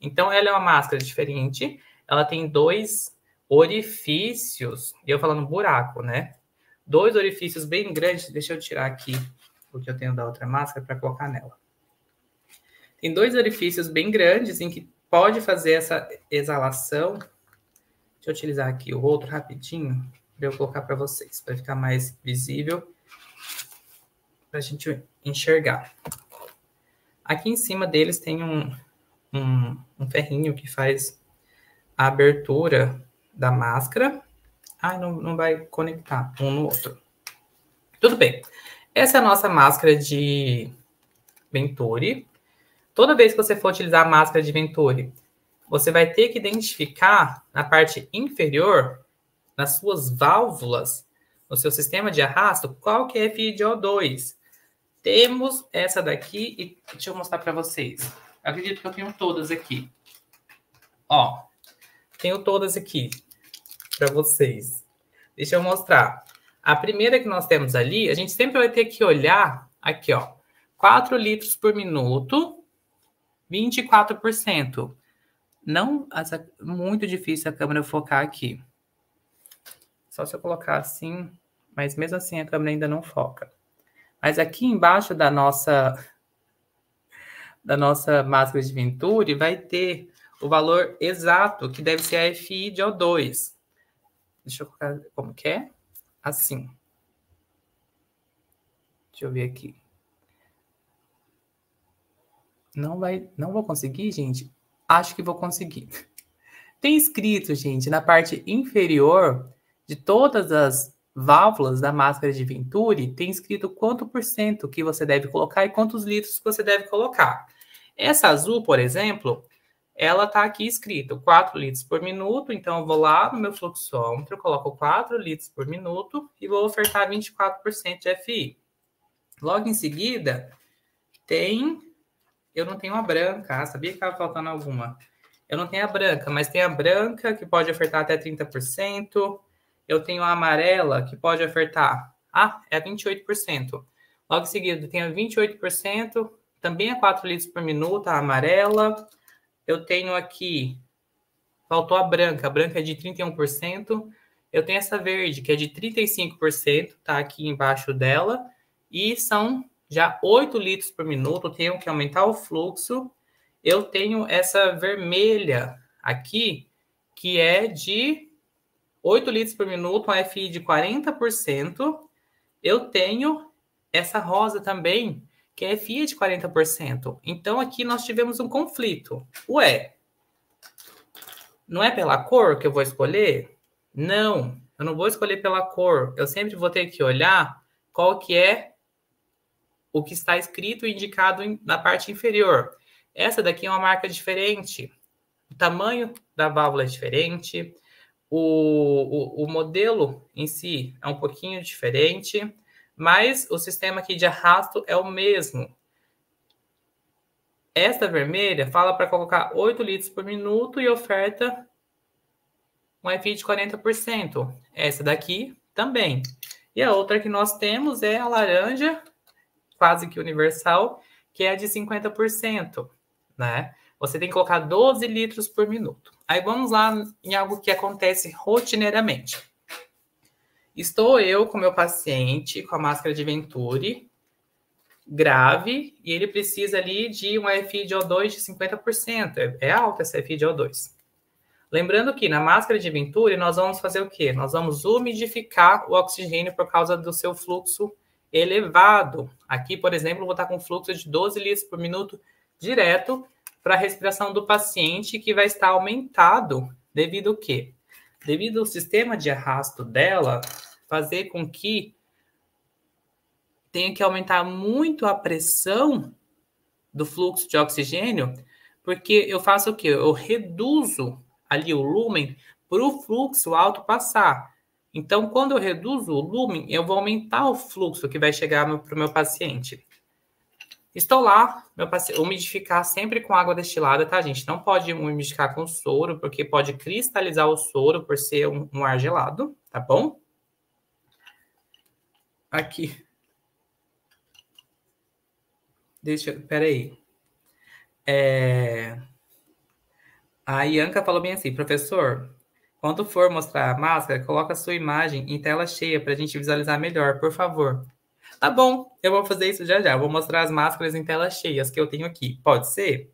Então, ela é uma máscara diferente. Ela tem dois orifícios. E eu falando buraco, né? Dois orifícios bem grandes. Deixa eu tirar aqui o que eu tenho da outra máscara para colocar nela. Tem dois orifícios bem grandes em que pode fazer essa exalação Deixa eu utilizar aqui o outro rapidinho para eu colocar para vocês, para ficar mais visível, para a gente enxergar. Aqui em cima deles tem um, um, um ferrinho que faz a abertura da máscara. Ai, não, não vai conectar um no outro. Tudo bem. Essa é a nossa máscara de Venturi. Toda vez que você for utilizar a máscara de Venturi, você vai ter que identificar na parte inferior, nas suas válvulas, no seu sistema de arrasto, qual que é FIDO2. Temos essa daqui e deixa eu mostrar para vocês. Eu acredito que eu tenho todas aqui. Ó, tenho todas aqui para vocês. Deixa eu mostrar. A primeira que nós temos ali, a gente sempre vai ter que olhar aqui, ó. 4 litros por minuto, 24%. Não, essa, muito difícil a câmera focar aqui. Só se eu colocar assim, mas mesmo assim a câmera ainda não foca. Mas aqui embaixo da nossa da nossa máscara de Venturi vai ter o valor exato, que deve ser a FI de O2. Deixa eu colocar como que é? Assim. Deixa eu ver aqui. Não vai, não vou conseguir, gente. Acho que vou conseguir. Tem escrito, gente, na parte inferior de todas as válvulas da máscara de Venturi, tem escrito quanto por cento que você deve colocar e quantos litros que você deve colocar. Essa azul, por exemplo, ela está aqui escrito 4 litros por minuto, então eu vou lá no meu fluxômetro, coloco 4 litros por minuto e vou ofertar 24% de FI. Logo em seguida, tem eu não tenho a branca, ah, sabia que estava faltando alguma. Eu não tenho a branca, mas tem a branca que pode ofertar até 30%. Eu tenho a amarela que pode ofertar. Ah, é 28%. Logo em seguida, tenho a 28%, também é 4 litros por minuto, a amarela. Eu tenho aqui, faltou a branca, a branca é de 31%. Eu tenho essa verde, que é de 35%, está aqui embaixo dela. E são já 8 litros por minuto, eu tenho que aumentar o fluxo. Eu tenho essa vermelha aqui, que é de 8 litros por minuto, uma FI de 40%. Eu tenho essa rosa também, que é FI de 40%. Então, aqui nós tivemos um conflito. Ué, não é pela cor que eu vou escolher? Não, eu não vou escolher pela cor. Eu sempre vou ter que olhar qual que é o que está escrito e indicado na parte inferior. Essa daqui é uma marca diferente. O tamanho da válvula é diferente. O, o, o modelo em si é um pouquinho diferente, mas o sistema aqui de arrasto é o mesmo. Esta vermelha fala para colocar 8 litros por minuto e oferta um FI de 40%. Essa daqui também. E a outra que nós temos é a laranja, quase que universal, que é a de 50%, né? Você tem que colocar 12 litros por minuto. Aí vamos lá em algo que acontece rotineiramente. Estou eu com meu paciente com a máscara de Venturi grave e ele precisa ali de uma FI de O2 de 50%. É, é alta essa FI de O2. Lembrando que na máscara de Venturi nós vamos fazer o quê? Nós vamos umidificar o oxigênio por causa do seu fluxo elevado. Aqui, por exemplo, vou estar com fluxo de 12 litros por minuto direto para a respiração do paciente, que vai estar aumentado devido ao quê? Devido ao sistema de arrasto dela fazer com que tenha que aumentar muito a pressão do fluxo de oxigênio, porque eu faço o quê? Eu reduzo ali o lumen para o fluxo alto passar. Então, quando eu reduzo o lumen, eu vou aumentar o fluxo que vai chegar para o meu paciente. Estou lá, meu paciente, umidificar sempre com água destilada, tá, gente? Não pode umidificar com soro, porque pode cristalizar o soro por ser um, um ar gelado, tá bom? Aqui. Deixa eu. Peraí. É... A Ianca falou bem assim, professor, quando for mostrar a máscara, coloca a sua imagem em tela cheia para a gente visualizar melhor, por favor. Tá bom, eu vou fazer isso já já. vou mostrar as máscaras em tela cheia, as que eu tenho aqui. Pode ser?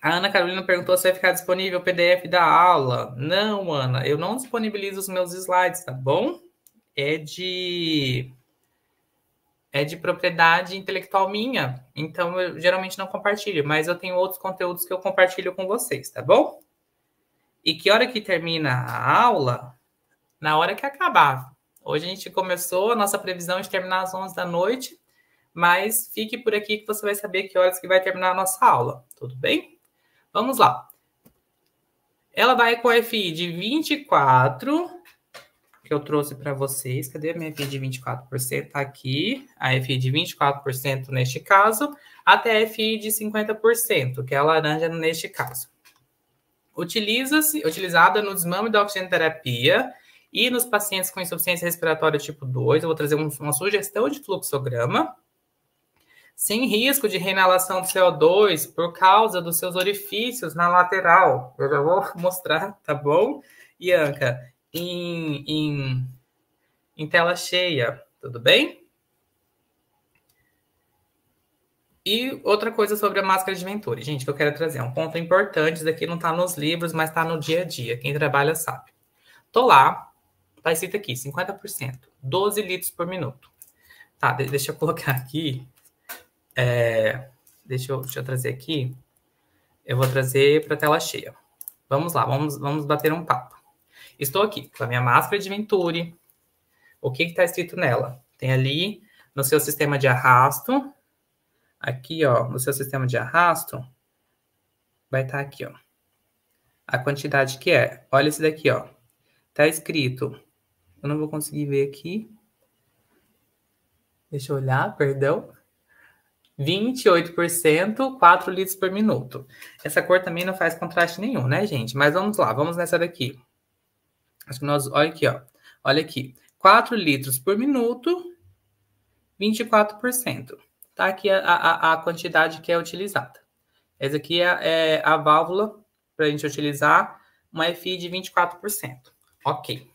A Ana Carolina perguntou se vai ficar disponível o PDF da aula. Não, Ana, eu não disponibilizo os meus slides, tá bom? É de é de propriedade intelectual minha, então eu geralmente não compartilho, mas eu tenho outros conteúdos que eu compartilho com vocês, tá bom? E que hora que termina a aula? Na hora que acabar. Hoje a gente começou, a nossa previsão é de terminar às 11 da noite, mas fique por aqui que você vai saber que horas que vai terminar a nossa aula, tudo bem? Vamos lá. Ela vai com a FI de 24, que eu trouxe para vocês. Cadê a minha FI de 24%? Está aqui, a FI de 24% neste caso, até a FI de 50%, que é a laranja neste caso utiliza-se, utilizada no desmame da oxigenoterapia e nos pacientes com insuficiência respiratória tipo 2, eu vou trazer um, uma sugestão de fluxograma, sem risco de reinalação de CO2 por causa dos seus orifícios na lateral. Eu já vou mostrar, tá bom? Ianca, em, em, em tela cheia, tudo bem? E outra coisa sobre a máscara de Venturi, gente, que eu quero trazer. É um ponto importante, isso aqui não está nos livros, mas está no dia a dia. Quem trabalha sabe. Tô lá, tá escrito aqui, 50%, 12 litros por minuto. Tá, deixa eu colocar aqui. É, deixa, eu, deixa eu trazer aqui. Eu vou trazer para tela cheia. Vamos lá, vamos, vamos bater um papo. Estou aqui com a minha máscara de Venturi. O que está escrito nela? Tem ali no seu sistema de arrasto, aqui, ó, no seu sistema de arrasto, vai estar tá aqui, ó. A quantidade que é. Olha esse daqui, ó. Tá escrito. Eu não vou conseguir ver aqui. Deixa eu olhar, perdão. 28%, 4 litros por minuto. Essa cor também não faz contraste nenhum, né, gente? Mas vamos lá, vamos nessa daqui. Acho que nós, olha aqui, ó. Olha aqui. 4 litros por minuto, 24% tá aqui a, a, a, quantidade que é utilizada. Essa aqui é, é a válvula para a gente utilizar, uma FI de 24%. Ok.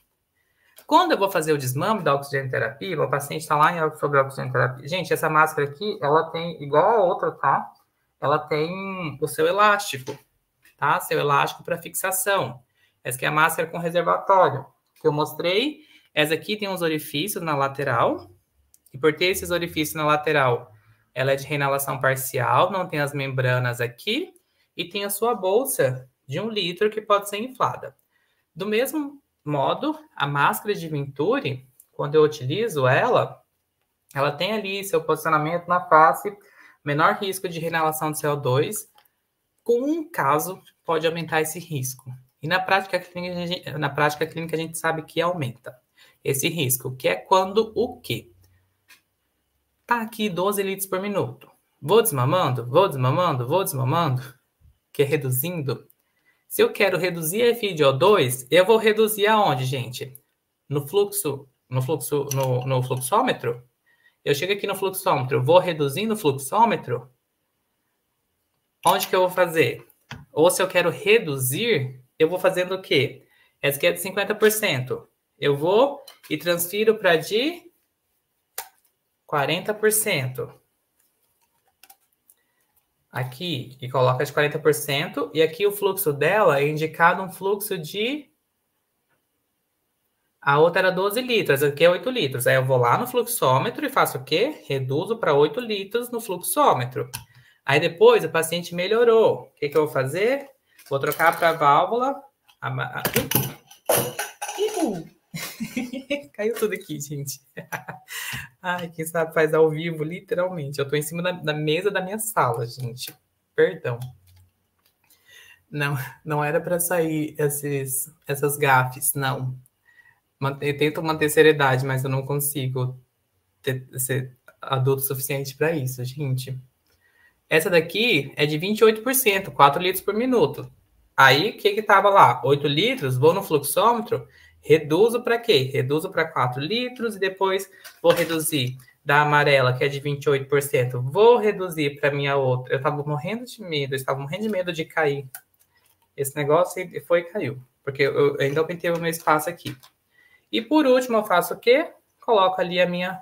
Quando eu vou fazer o desmame da oxigenoterapia, o paciente está lá em sobre a oxigenoterapia. Gente, essa máscara aqui, ela tem, igual a outra, tá? Ela tem o seu elástico, tá? Seu elástico para fixação. Essa aqui é a máscara com reservatório que eu mostrei. Essa aqui tem uns orifícios na lateral. E por ter esses orifícios na lateral, ela é de reinalação parcial, não tem as membranas aqui e tem a sua bolsa de um litro que pode ser inflada. Do mesmo modo, a máscara de Venturi, quando eu utilizo ela, ela tem ali seu posicionamento na face, menor risco de reinalação de CO2. Com um caso, pode aumentar esse risco. E na prática clínica, na prática clínica a gente sabe que aumenta esse risco, que é quando o quê? Tá aqui 12 litros por minuto. Vou desmamando, vou desmamando, vou desmamando, que é reduzindo. Se eu quero reduzir FI de O2, eu vou reduzir aonde, gente? No fluxo, no fluxo, no, no fluxômetro? Eu chego aqui no fluxômetro, vou reduzindo o fluxômetro? Onde que eu vou fazer? Ou se eu quero reduzir, eu vou fazendo o quê? Essa aqui é de 50%. Eu vou e transfiro para de 40%. Aqui, e coloca de 40%, e aqui o fluxo dela é indicado um fluxo de. A outra era 12 litros, aqui é 8 litros. Aí eu vou lá no fluxômetro e faço o quê? Reduzo para 8 litros no fluxômetro. Aí depois o paciente melhorou. O que, que eu vou fazer? Vou trocar para a válvula. A... Uh. Caiu tudo aqui, gente. Ai, quem sabe faz ao vivo, literalmente. Eu tô em cima da, da, mesa da minha sala, gente. Perdão. Não, não era para sair esses, essas gafes, não. Eu tento manter seriedade, mas eu não consigo ter, ser adulto suficiente para isso, gente. Essa daqui é de 28%, 4 litros por minuto. Aí, o que que tava lá? 8 litros, vou no fluxômetro, Reduzo para quê? Reduzo para 4 litros e depois vou reduzir da amarela, que é de 28%. Vou reduzir para minha outra. Eu estava morrendo de medo, eu estava morrendo de medo de cair. Esse negócio foi e caiu, porque eu ainda aumentei o meu espaço aqui. E por último, eu faço o quê? Coloco ali a minha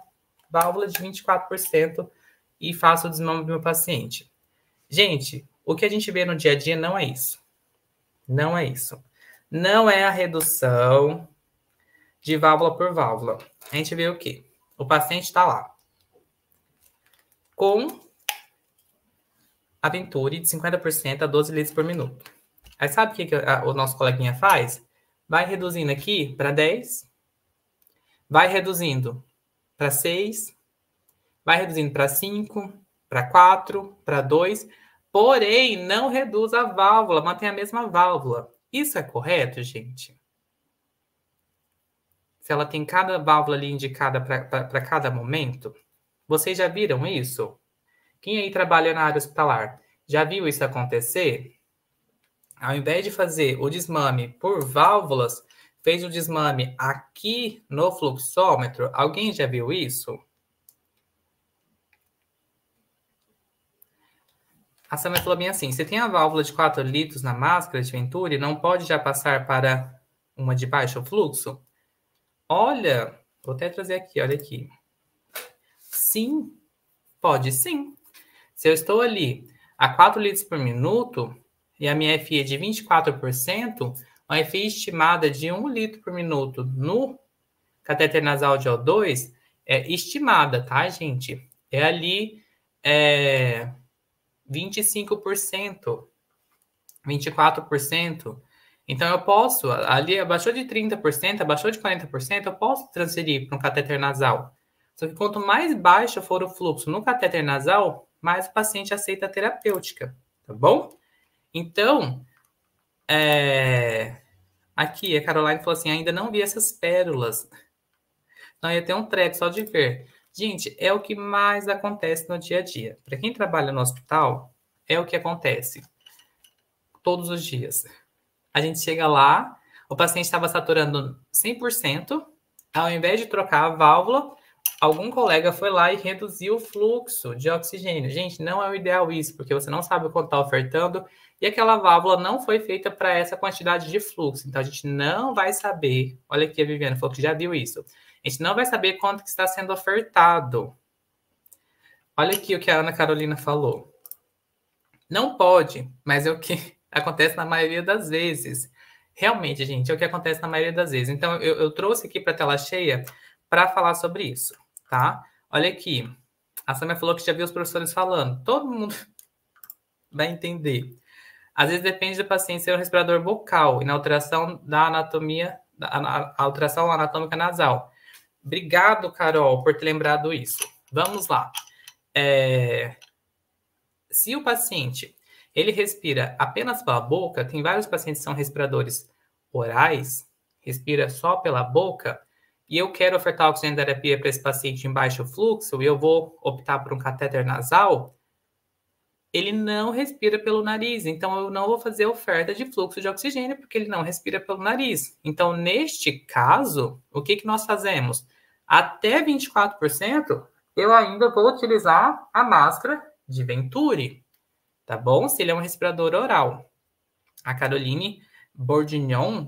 válvula de 24% e faço o desmame do meu paciente. Gente, o que a gente vê no dia a dia não é isso. Não é isso não é a redução de válvula por válvula. A gente vê o quê? O paciente está lá com a Venturi de 50% a 12 litros por minuto. Aí sabe o que, que a, o nosso coleguinha faz? Vai reduzindo aqui para 10, vai reduzindo para 6, vai reduzindo para 5, para 4, para 2, porém não reduz a válvula, mantém a mesma válvula. Isso é correto, gente? Se ela tem cada válvula ali indicada para cada momento, vocês já viram isso? Quem aí trabalha na área hospitalar já viu isso acontecer? Ao invés de fazer o desmame por válvulas, fez o desmame aqui no fluxômetro. Alguém já viu isso? A Samia falou bem assim: você tem a válvula de 4 litros na máscara de Venturi, não pode já passar para uma de baixo fluxo? Olha, vou até trazer aqui, olha aqui. Sim, pode sim. Se eu estou ali a 4 litros por minuto e a minha FI é de 24%, uma FI é estimada de 1 litro por minuto no cateter nasal de O2 é estimada, tá, gente? É ali é, 25%, 24%. Então eu posso, ali abaixou de 30%, abaixou de 40%, eu posso transferir para um cateter nasal. Só que quanto mais baixo for o fluxo no cateter nasal, mais o paciente aceita a terapêutica, tá bom? Então, é... aqui a Caroline falou assim: ainda não vi essas pérolas. Não ia ter um treco só de ver. Gente, é o que mais acontece no dia a dia. Para quem trabalha no hospital, é o que acontece todos os dias. A gente chega lá, o paciente estava saturando 100%, ao invés de trocar a válvula, algum colega foi lá e reduziu o fluxo de oxigênio. Gente, não é o ideal isso, porque você não sabe o quanto está ofertando e aquela válvula não foi feita para essa quantidade de fluxo. Então, a gente não vai saber. Olha aqui, a Viviana falou que já viu isso. A gente não vai saber quanto que está sendo ofertado. Olha aqui o que a Ana Carolina falou. Não pode, mas é o que acontece na maioria das vezes. Realmente, gente, é o que acontece na maioria das vezes. Então, eu, eu trouxe aqui para a tela cheia para falar sobre isso, tá? Olha aqui. A Samia falou que já viu os professores falando. Todo mundo vai entender. Às vezes depende do paciente ser um respirador bucal e na alteração da anatomia, da, a, a alteração anatômica nasal. Obrigado, Carol, por ter lembrado isso. Vamos lá. É... Se o paciente ele respira apenas pela boca, tem vários pacientes que são respiradores orais, respira só pela boca, e eu quero ofertar oxigenoterapia para esse paciente em baixo fluxo, e eu vou optar por um catéter nasal, ele não respira pelo nariz, então eu não vou fazer oferta de fluxo de oxigênio, porque ele não respira pelo nariz. Então, neste caso, o que, que nós fazemos? Até 24%, eu ainda vou utilizar a máscara de Venturi, tá bom? Se ele é um respirador oral. A Caroline Bordignon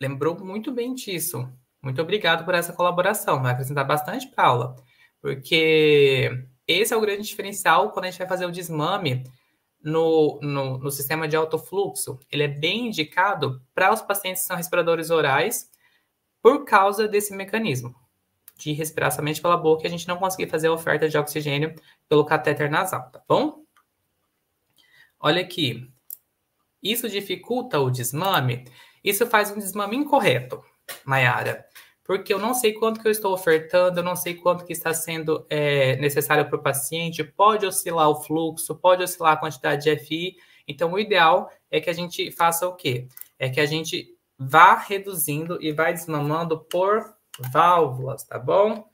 lembrou muito bem disso. Muito obrigado por essa colaboração. Vai acrescentar bastante para aula, porque esse é o grande diferencial quando a gente vai fazer o desmame no, no, no sistema de alto fluxo. Ele é bem indicado para os pacientes que são respiradores orais por causa desse mecanismo de respirar somente pela boca e a gente não conseguir fazer a oferta de oxigênio pelo catéter nasal, tá bom? Olha aqui. Isso dificulta o desmame? Isso faz um desmame incorreto, Mayara porque eu não sei quanto que eu estou ofertando, eu não sei quanto que está sendo é, necessário para o paciente, pode oscilar o fluxo, pode oscilar a quantidade de FI. Então, o ideal é que a gente faça o quê? É que a gente vá reduzindo e vai desmamando por válvulas, tá bom?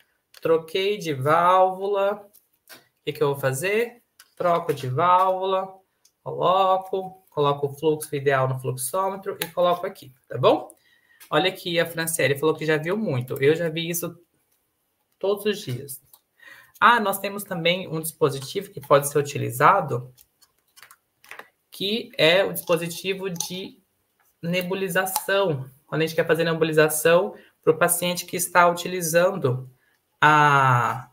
Troquei de válvula. O que, que eu vou fazer? Troco de válvula, coloco, coloco o fluxo ideal no fluxômetro e coloco aqui, tá bom? Olha aqui, a Franciele falou que já viu muito. Eu já vi isso todos os dias. Ah, nós temos também um dispositivo que pode ser utilizado, que é o dispositivo de nebulização. Quando a gente quer fazer nebulização, para o paciente que está utilizando a,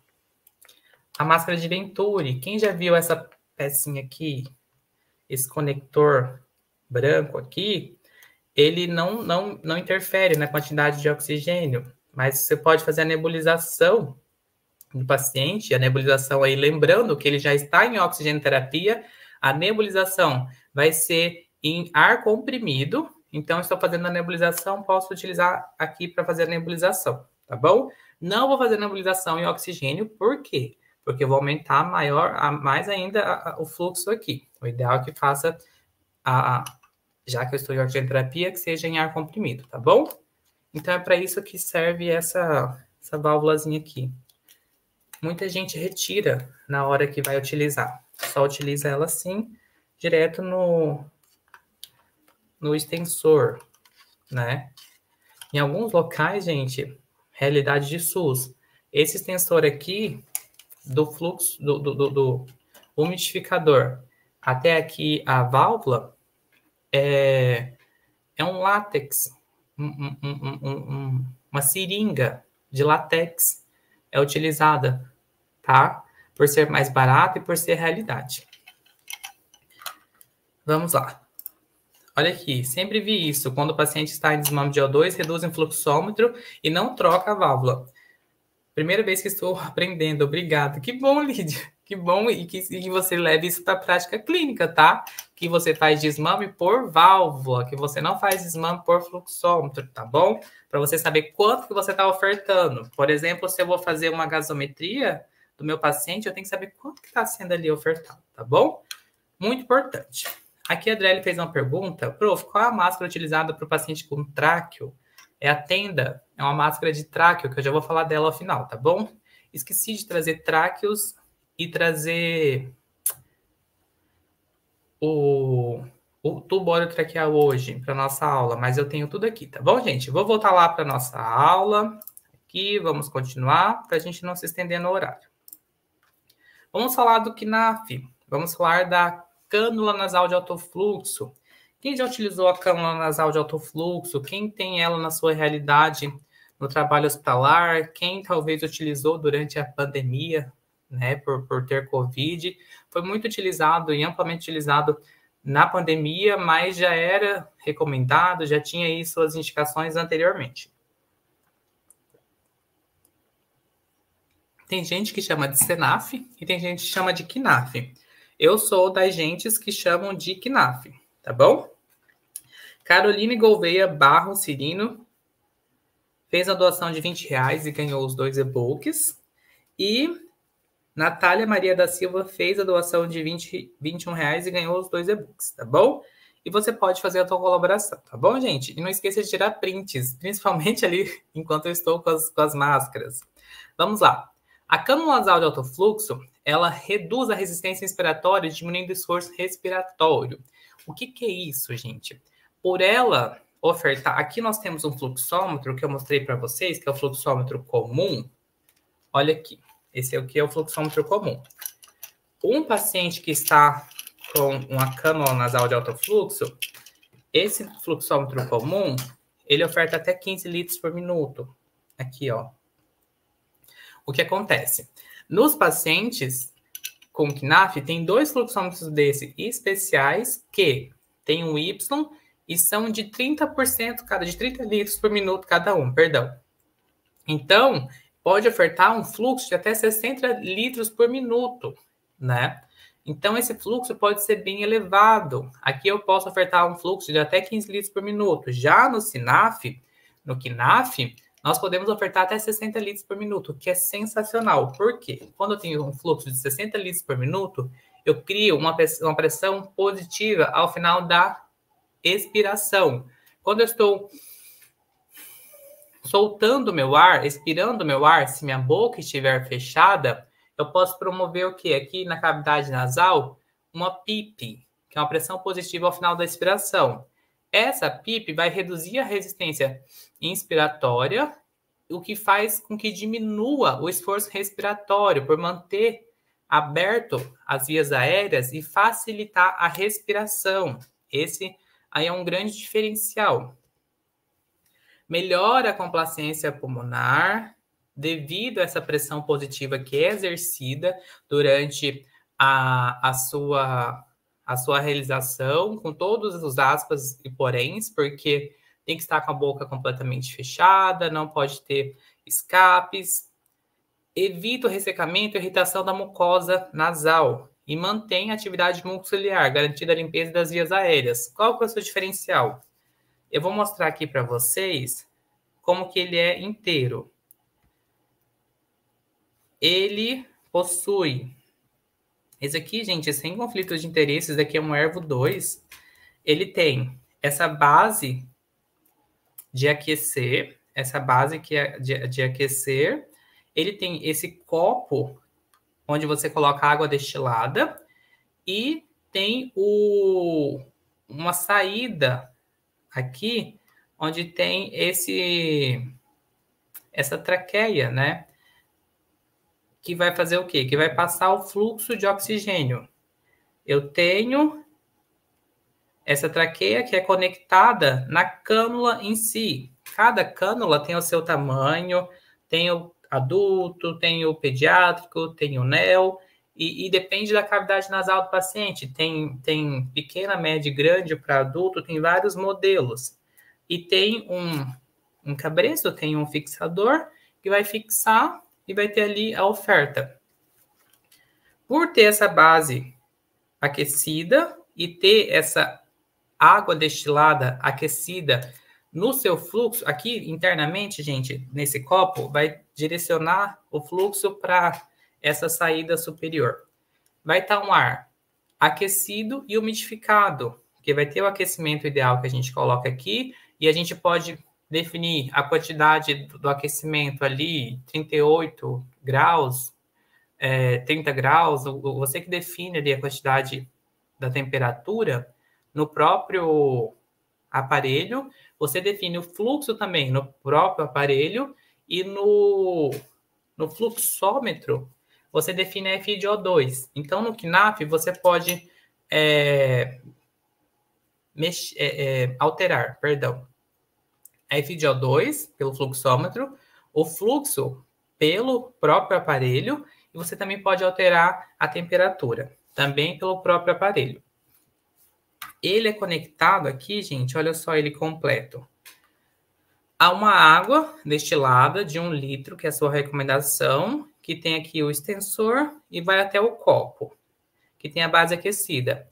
a máscara de Venturi. Quem já viu essa pecinha aqui, esse conector branco aqui, ele não, não, não interfere na né, quantidade de oxigênio, mas você pode fazer a nebulização do paciente, a nebulização aí, lembrando que ele já está em oxigenoterapia, a nebulização vai ser em ar comprimido, então, estou fazendo a nebulização, posso utilizar aqui para fazer a nebulização, tá bom? Não vou fazer nebulização em oxigênio, por quê? Porque eu vou aumentar maior, mais ainda a, a, o fluxo aqui. O ideal é que faça, a, já que eu estou em oxigenoterapia, que seja em ar comprimido, tá bom? Então, é para isso que serve essa, essa válvulazinha aqui. Muita gente retira na hora que vai utilizar. Só utiliza ela assim, direto no, no extensor, né? Em alguns locais, gente, realidade de SUS. Esse extensor aqui do fluxo do, do, do, do umidificador até aqui a válvula é, é um látex, um, um, um, uma seringa de látex é utilizada, tá? Por ser mais barato e por ser realidade. Vamos lá. Olha aqui, sempre vi isso. Quando o paciente está em desmame de O2, reduz o fluxômetro e não troca a válvula. Primeira vez que estou aprendendo, obrigado. Que bom, Lídia. Que bom e que, e você leve isso para a prática clínica, tá? Que você faz desmame por válvula, que você não faz desmame por fluxômetro, tá bom? Para você saber quanto que você está ofertando. Por exemplo, se eu vou fazer uma gasometria do meu paciente, eu tenho que saber quanto que está sendo ali ofertado, tá bom? Muito importante. Aqui a Adriele fez uma pergunta. Prof, qual é a máscara utilizada para o paciente com tráqueo? É a tenda, é uma máscara de tráqueo, que eu já vou falar dela ao final, tá bom? Esqueci de trazer tráqueos e trazer o, o tubo traqueal hoje para nossa aula, mas eu tenho tudo aqui, tá bom, gente? Vou voltar lá para nossa aula. Aqui, vamos continuar, para a gente não se estender no horário. Vamos falar do KNAF, vamos falar da cânula nasal de alto fluxo. Quem já utilizou a cânula nasal de alto fluxo? Quem tem ela na sua realidade no trabalho hospitalar? Quem talvez utilizou durante a pandemia, né, por, por ter Covid? Foi muito utilizado e amplamente utilizado na pandemia, mas já era recomendado, já tinha aí suas indicações anteriormente. Tem gente que chama de SENAF e tem gente que chama de KINAF. Eu sou das gentes que chamam de KNAF, tá bom? Caroline Gouveia Barro Cirino fez a doação de 20 reais e ganhou os dois e-books. E Natália Maria da Silva fez a doação de 20, 21 reais e ganhou os dois e-books, tá bom? E você pode fazer a sua colaboração, tá bom, gente? E não esqueça de tirar prints, principalmente ali enquanto eu estou com as, com as máscaras. Vamos lá. A cânula nasal de alto fluxo ela reduz a resistência respiratória, diminuindo o esforço respiratório. O que, que é isso, gente? Por ela ofertar, aqui nós temos um fluxômetro que eu mostrei para vocês, que é o fluxômetro comum. Olha aqui, esse aqui é o fluxômetro comum. Um paciente que está com uma cânula nasal de alto fluxo, esse fluxômetro comum, ele oferta até 15 litros por minuto. Aqui, ó. O que acontece? Nos pacientes com KNAF, tem dois fluxômetros desse especiais que têm um Y e são de 30% cada, de 30 litros por minuto cada um, perdão. Então, pode ofertar um fluxo de até 60 litros por minuto, né? Então, esse fluxo pode ser bem elevado. Aqui eu posso ofertar um fluxo de até 15 litros por minuto. Já no SINAF, no KNAF, nós podemos ofertar até 60 litros por minuto, que é sensacional. Por quê? Quando eu tenho um fluxo de 60 litros por minuto, eu crio uma pressão positiva ao final da expiração. Quando eu estou soltando meu ar, expirando meu ar, se minha boca estiver fechada, eu posso promover o que? Aqui na cavidade nasal, uma PIP, que é uma pressão positiva ao final da expiração. Essa PIP vai reduzir a resistência inspiratória, o que faz com que diminua o esforço respiratório por manter aberto as vias aéreas e facilitar a respiração. Esse aí é um grande diferencial. Melhora a complacência pulmonar devido a essa pressão positiva que é exercida durante a, a sua a sua realização com todos os aspas e poréns, porque tem que estar com a boca completamente fechada, não pode ter escapes. Evita o ressecamento e irritação da mucosa nasal e mantém a atividade muscular, garantida a limpeza das vias aéreas. Qual que é o seu diferencial? Eu vou mostrar aqui para vocês como que ele é inteiro. Ele possui esse aqui, gente, é sem conflitos de interesses, daqui é um ervo 2. Ele tem essa base de aquecer, essa base que é de, de aquecer. Ele tem esse copo onde você coloca água destilada e tem o, uma saída aqui onde tem esse essa traqueia, né? que vai fazer o quê? Que vai passar o fluxo de oxigênio. Eu tenho essa traqueia que é conectada na cânula em si. Cada cânula tem o seu tamanho, tem o adulto, tem o pediátrico, tem o NEL, e, e depende da cavidade nasal do paciente. Tem, tem pequena, média e grande para adulto, tem vários modelos. E tem um, um cabresto, tem um fixador que vai fixar e vai ter ali a oferta. Por ter essa base aquecida e ter essa água destilada aquecida no seu fluxo, aqui internamente, gente, nesse copo, vai direcionar o fluxo para essa saída superior. Vai estar tá um ar aquecido e umidificado, que vai ter o aquecimento ideal que a gente coloca aqui, e a gente pode definir a quantidade do, aquecimento ali, 38 graus, é, 30 graus, você que define ali a quantidade da temperatura no próprio aparelho, você define o fluxo também no próprio aparelho e no, no fluxômetro você define a o 2 Então, no KNAF, você pode é, é, é, alterar, perdão, FGO2 pelo fluxômetro, o fluxo pelo próprio aparelho e você também pode alterar a temperatura, também pelo próprio aparelho. Ele é conectado aqui, gente, olha só ele completo. Há uma água destilada de um litro, que é a sua recomendação, que tem aqui o extensor e vai até o copo, que tem a base aquecida.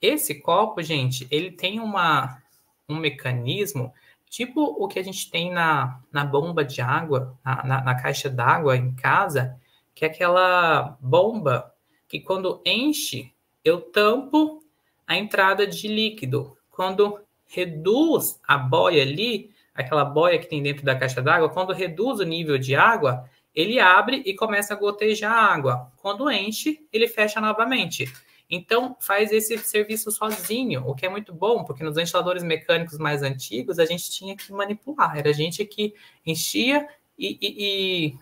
Esse copo, gente, ele tem uma, um mecanismo tipo o que a gente tem na, na bomba de água, na, na, na caixa d'água em casa, que é aquela bomba que quando enche, eu tampo a entrada de líquido. Quando reduz a boia ali, aquela boia que tem dentro da caixa d'água, quando reduz o nível de água, ele abre e começa a gotejar água. Quando enche, ele fecha novamente. Então, faz esse serviço sozinho, o que é muito bom, porque nos ventiladores mecânicos mais antigos, a gente tinha que manipular, era a gente que enchia e, e,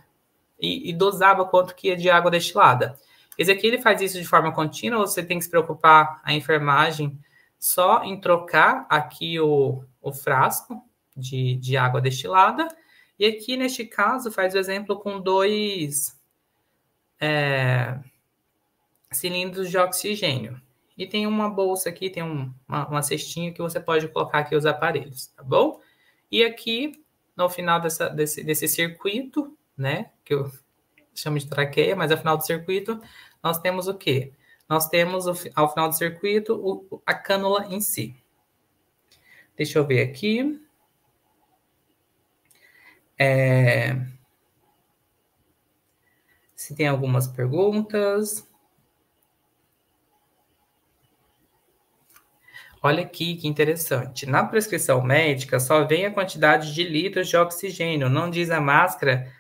e, e dosava quanto que ia de água destilada. Esse aqui ele faz isso de forma contínua, você tem que se preocupar a enfermagem só em trocar aqui o, o frasco de, de água destilada. E aqui, neste caso, faz o exemplo com dois. É, cilindros de oxigênio. E tem uma bolsa aqui, tem um, uma, uma, cestinha que você pode colocar aqui os aparelhos, tá bom? E aqui, no final dessa, desse, desse circuito, né, que eu chamo de traqueia, mas ao é final do circuito, nós temos o quê? Nós temos, ao final do circuito, o, a cânula em si. Deixa eu ver aqui. É... Se tem algumas perguntas. Olha aqui que interessante. Na prescrição médica só vem a quantidade de litros de oxigênio, não diz a máscara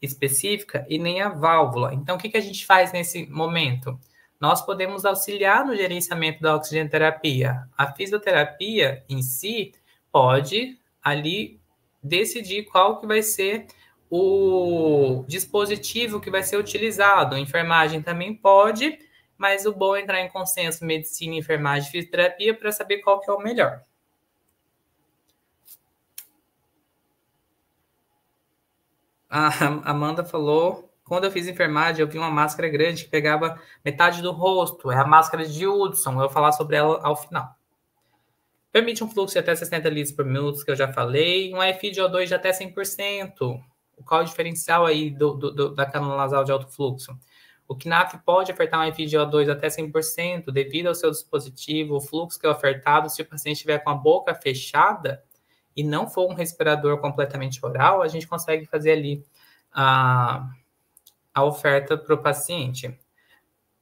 específica e nem a válvula. Então, o que, que a gente faz nesse momento? Nós podemos auxiliar no gerenciamento da oxigenoterapia. A fisioterapia em si pode ali decidir qual que vai ser o dispositivo que vai ser utilizado. A enfermagem também pode mas o bom é entrar em consenso medicina, enfermagem, fisioterapia para saber qual que é o melhor. A Amanda falou: quando eu fiz enfermagem, eu vi uma máscara grande que pegava metade do rosto. É a máscara de Hudson. Eu vou falar sobre ela ao final. Permite um fluxo de até 60 litros por minuto, que eu já falei. Um de o 2 de até 100%. Qual é o diferencial aí do, do, do, da canula nasal de alto fluxo? O KNAP pode ofertar um FGO2 até 100% devido ao seu dispositivo, o fluxo que é ofertado. Se o paciente estiver com a boca fechada e não for um respirador completamente oral, a gente consegue fazer ali a, a oferta para o paciente.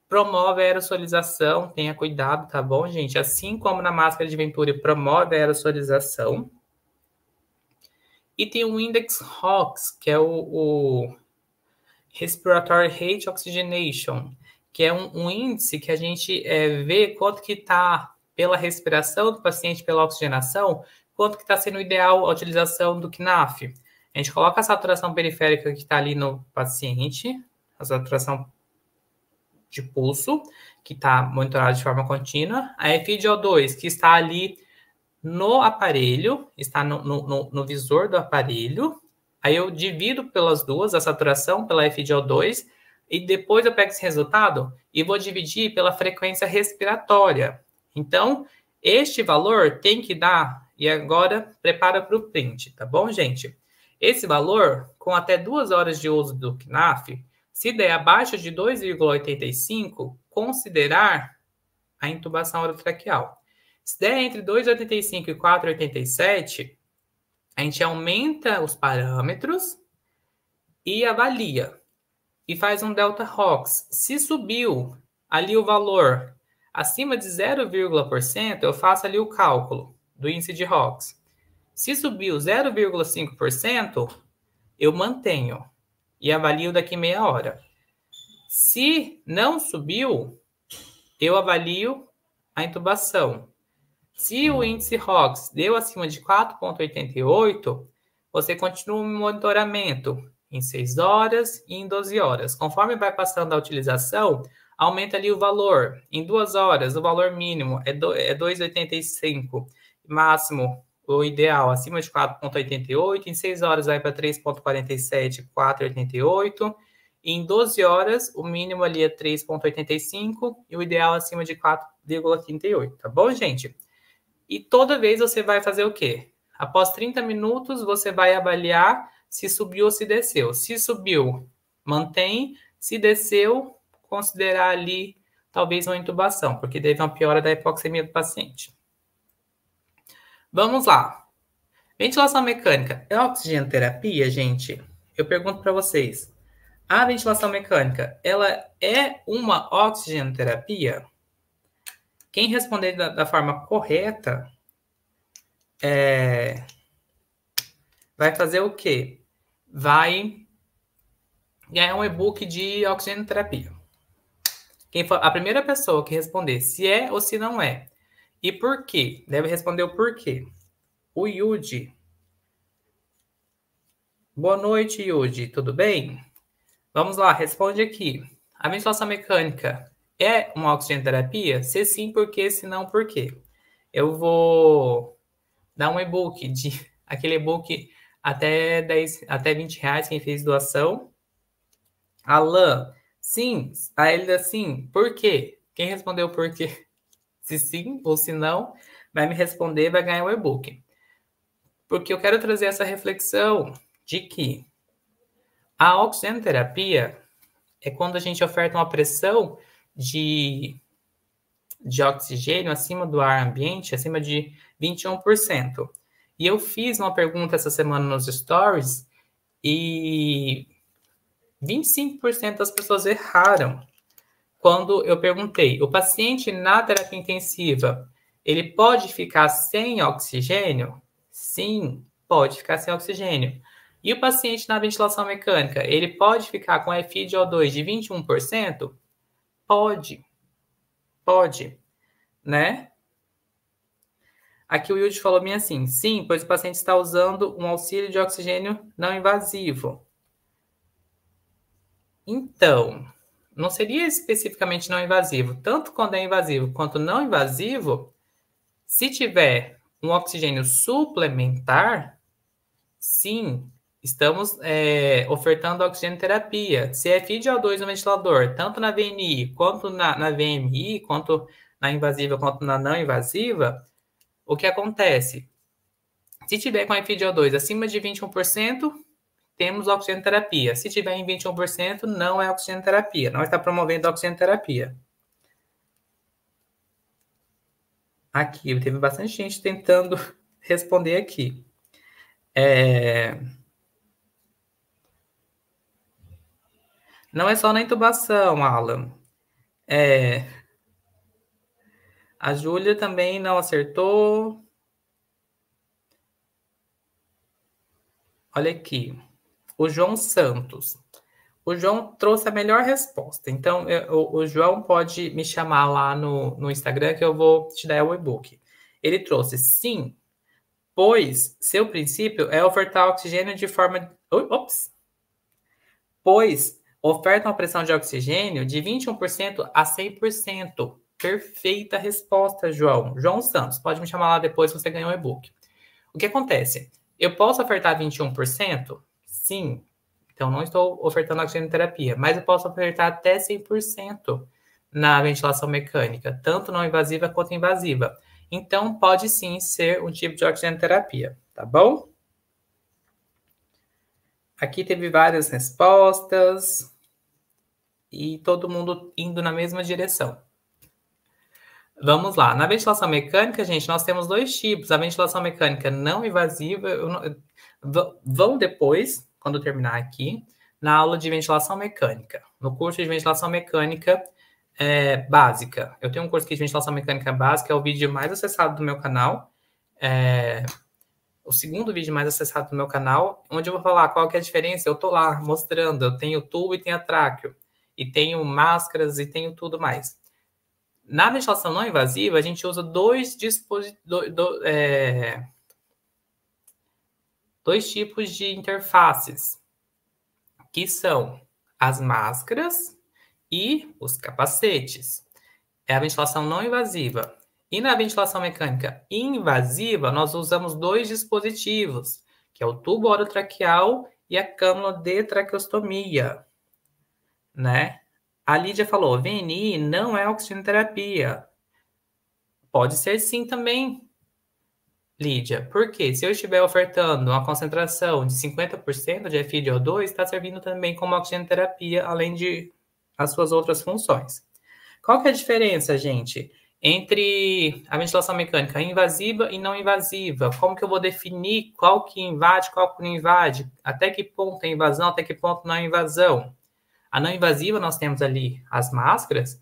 Promove a aerosolização, tenha cuidado, tá bom, gente? Assim como na máscara de Venturi promove a aerosolização. E tem o Index ROX, que é o, o Respiratory Rate Oxygenation, que é um, um índice que a gente é, vê quanto que está pela respiração do paciente, pela oxigenação, quanto que está sendo ideal a utilização do KNAF. A gente coloca a saturação periférica que está ali no paciente, a saturação de pulso, que está monitorada de forma contínua, a FGO2, que está ali no aparelho, está no, no, no, no visor do aparelho, Aí eu divido pelas duas, a saturação pela FGO2, e depois eu pego esse resultado e vou dividir pela frequência respiratória. Então, este valor tem que dar, e agora prepara para o print, tá bom, gente? Esse valor, com até duas horas de uso do KNAF, se der abaixo de 2,85, considerar a intubação orotraqueal. Se der entre 2,85 e 4,87, a gente aumenta os parâmetros e avalia. E faz um delta ROX. Se subiu ali o valor acima de 0,1%, eu faço ali o cálculo do índice de ROX. Se subiu 0,5%, eu mantenho e avalio daqui meia hora. Se não subiu, eu avalio a intubação. Se o índice ROX deu acima de 4,88, você continua o monitoramento em 6 horas e em 12 horas. Conforme vai passando a utilização, aumenta ali o valor. Em 2 horas, o valor mínimo é 2,85, é máximo o ideal acima de 4,88, em 6 horas vai para 3,47, 4,88, em 12 horas o mínimo ali é 3,85 e o ideal acima de 4,38, tá bom, gente? E toda vez você vai fazer o quê? Após 30 minutos, você vai avaliar se subiu ou se desceu. Se subiu, mantém. Se desceu, considerar ali talvez uma intubação, porque teve uma piora da hipoxemia do paciente. Vamos lá. Ventilação mecânica é oxigenoterapia, gente? Eu pergunto para vocês. A ventilação mecânica, ela é uma oxigenoterapia? Quem responder da, da forma correta é, vai fazer o quê? Vai ganhar um e-book de oxigenoterapia. Quem for, a primeira pessoa que responder se é ou se não é e por quê, deve responder o porquê. O Yudi. Boa noite, Yudi, tudo bem? Vamos lá, responde aqui. A ventilação mecânica é uma oxigenoterapia? Se sim, por quê? Se não, por quê? Eu vou dar um e-book de aquele e-book até 10, até 20 reais quem fez doação. Alan, sim. A Elida, sim. Por quê? Quem respondeu por quê? Se sim ou se não, vai me responder, vai ganhar o um e-book. Porque eu quero trazer essa reflexão de que a oxigenoterapia é quando a gente oferta uma pressão de, de oxigênio acima do ar ambiente, acima de 21%. E eu fiz uma pergunta essa semana nos stories e 25% das pessoas erraram quando eu perguntei: o paciente na terapia intensiva ele pode ficar sem oxigênio? Sim, pode ficar sem oxigênio. E o paciente na ventilação mecânica, ele pode ficar com o 2 de 21%? Pode. Pode, né? Aqui o Yudi falou bem assim: sim, pois o paciente está usando um auxílio de oxigênio não invasivo. Então, não seria especificamente não invasivo. Tanto quando é invasivo quanto não invasivo, se tiver um oxigênio suplementar, sim, Estamos eh, é, ofertando oxigênio terapia, CFI de O2 no ventilador, tanto na VNI quanto na, na VMI, quanto na invasiva quanto na não invasiva. O que acontece? Se tiver com a FI 2 acima de 21%, temos oxigênio terapia. Se tiver em 21%, não é oxigênio terapia. Não está promovendo oxigênio terapia. Aqui, teve bastante gente tentando responder aqui. É... Não é só na intubação, Alan. É... A Júlia também não acertou. Olha aqui. O João Santos. O João trouxe a melhor resposta. Então, eu, o, o, João pode me chamar lá no, no Instagram que eu vou te dar o e-book. Ele trouxe sim, pois seu princípio é ofertar oxigênio de forma. Ups! Pois oferta uma pressão de oxigênio de 21% a 100%. Perfeita resposta, João. João Santos, pode me chamar lá depois, você ganhou um e-book. O que acontece? Eu posso ofertar 21%? Sim. Então, não estou ofertando oxigenoterapia, mas eu posso ofertar até 100% na ventilação mecânica, tanto não invasiva quanto invasiva. Então, pode sim ser um tipo de oxigenoterapia, tá bom? Aqui teve várias respostas e todo mundo indo na mesma direção. Vamos lá. Na ventilação mecânica, gente, nós temos dois tipos. A ventilação mecânica não invasiva. Não... Vão depois, quando terminar aqui, na aula de ventilação mecânica. No curso de ventilação mecânica é, básica. Eu tenho um curso aqui de ventilação mecânica básica, é o vídeo mais acessado do meu canal. É, o segundo vídeo mais acessado do meu canal, onde eu vou falar qual que é a diferença. Eu tô lá mostrando, eu tenho tubo e tenho a tráqueo e tenho máscaras e tenho tudo mais. Na ventilação não invasiva, a gente usa dois dispositivos. Do, é, dois tipos de interfaces, que são as máscaras e os capacetes. É a ventilação não invasiva. E na ventilação mecânica invasiva, nós usamos dois dispositivos, que é o tubo orotraqueal e a cânula de traqueostomia né? A Lídia falou, VNI não é oxigenoterapia. Pode ser sim também, Lídia. Porque se eu estiver ofertando uma concentração de 50% de FiDO2, está servindo também como oxigenoterapia, além de as suas outras funções. Qual que é a diferença, gente, entre a ventilação mecânica invasiva e não invasiva? Como que eu vou definir qual que invade, qual que não invade? Até que ponto é invasão, até que ponto não é invasão? A não invasiva, nós temos ali as máscaras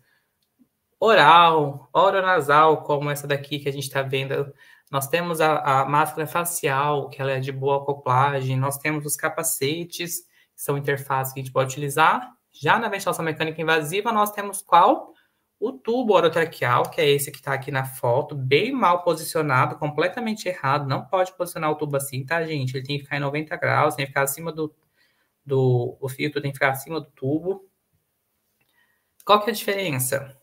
oral, oronasal, como essa daqui que a gente está vendo. Nós temos a, a, máscara facial, que ela é de boa acoplagem. Nós temos os capacetes, que são interfaces que a gente pode utilizar. Já na ventilação mecânica invasiva, nós temos qual? O tubo orotraqueal, que é esse que está aqui na foto, bem mal posicionado, completamente errado. Não pode posicionar o tubo assim, tá, gente? Ele tem que ficar em 90 graus, tem que ficar acima do do o filtro tem que ficar acima do tubo. Qual que é a diferença?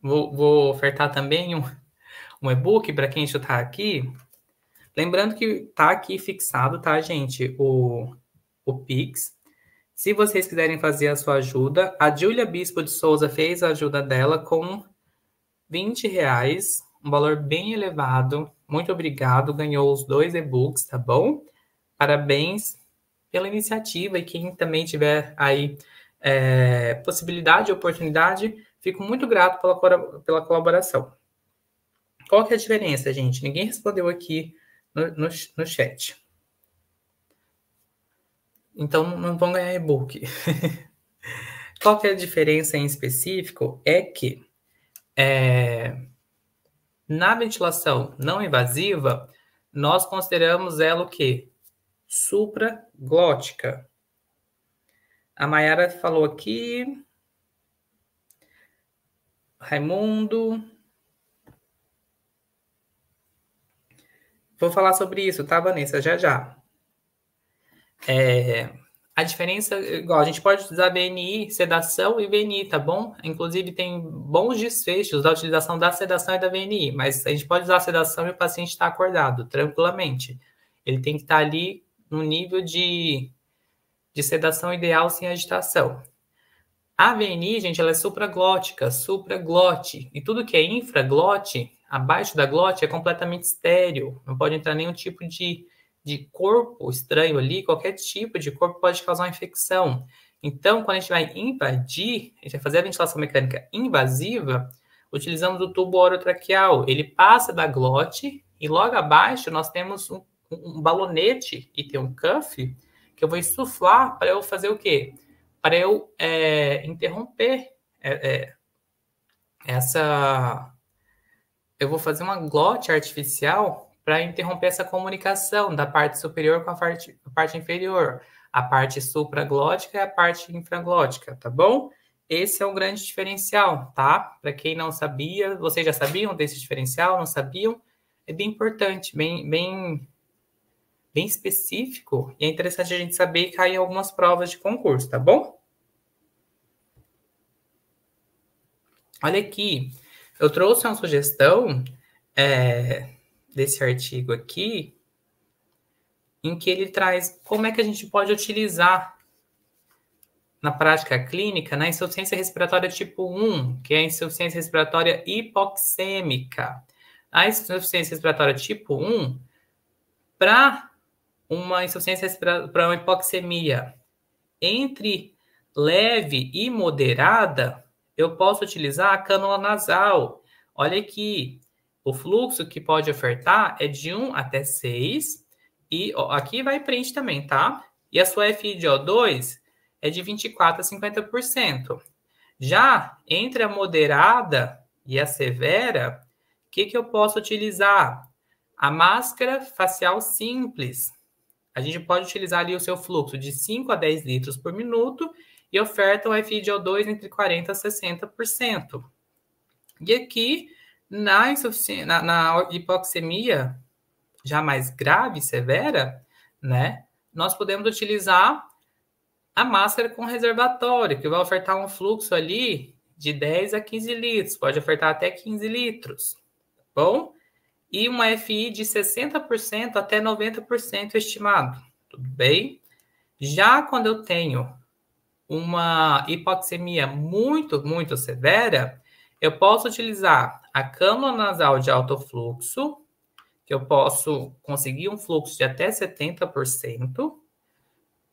Vou, vou ofertar também um, um e-book para quem já está aqui. Lembrando que está aqui fixado, tá, gente, o, o Pix. Se vocês quiserem fazer a sua ajuda, a Júlia Bispo de Souza fez a ajuda dela com 20 reais, um valor bem elevado. Muito obrigado, ganhou os dois e-books, tá bom? Parabéns pela iniciativa e quem também tiver aí é, possibilidade e oportunidade, fico muito grato pela, pela colaboração. Qual que é a diferença, gente? Ninguém respondeu aqui no, no, no chat. Então não vão ganhar e-book. Qual que é a diferença em específico? É que é, na ventilação não invasiva, nós consideramos ela o quê? supraglótica. A Mayara falou aqui. Raimundo. Vou falar sobre isso, tá, Vanessa? Já já. É, a diferença, igual, a gente pode usar BNI, sedação e VNI, tá bom? Inclusive, tem bons desfechos da utilização da sedação e da VNI, mas a gente pode usar a sedação e o paciente está acordado, tranquilamente. Ele tem que estar tá ali no nível de, de sedação ideal sem agitação. A VNI, gente, ela é supraglótica, supraglote, e tudo que é infraglote, abaixo da glote, é completamente estéreo, não pode entrar nenhum tipo de, de corpo estranho ali, qualquer tipo de corpo pode causar uma infecção. Então, quando a gente vai invadir, a gente vai fazer a ventilação mecânica invasiva, utilizamos o tubo orotraqueal. Ele passa da glote e logo abaixo nós temos um um balonete e tem um cuff que eu vou insuflar para eu fazer o quê? Para eu é, interromper é, é, essa. Eu vou fazer uma glote artificial para interromper essa comunicação da parte superior com a parte, a parte inferior, a parte supraglótica e a parte infraglótica, tá bom? Esse é um grande diferencial, tá? Para quem não sabia, vocês já sabiam desse diferencial, não sabiam? É bem importante, bem, bem bem específico e é interessante a gente saber e cair em algumas provas de concurso, tá bom? Olha aqui, eu trouxe uma sugestão é, desse artigo aqui, em que ele traz como é que a gente pode utilizar na prática clínica na insuficiência respiratória tipo 1, que é a insuficiência respiratória hipoxêmica. A insuficiência respiratória tipo 1, para uma insuficiência respiratória, uma hipoxemia entre leve e moderada, eu posso utilizar a cânula nasal. Olha aqui, o fluxo que pode ofertar é de 1 até 6, e ó, aqui vai print também, tá? E a sua FI de O2 é de 24 a 50%. Já entre a moderada e a severa, o que, que eu posso utilizar? A máscara facial simples, a gente pode utilizar ali o seu fluxo de 5 a 10 litros por minuto e oferta o FI de O2 entre 40% a 60%. E aqui, na, insufici... na, na hipoxemia já mais grave, severa, né, nós podemos utilizar a máscara com reservatório, que vai ofertar um fluxo ali de 10 a 15 litros, pode ofertar até 15 litros, tá bom? e uma FI de 60% até 90% estimado, tudo bem? Já quando eu tenho uma hipoxemia muito, muito severa, eu posso utilizar a cânula nasal de alto fluxo, que eu posso conseguir um fluxo de até 70%,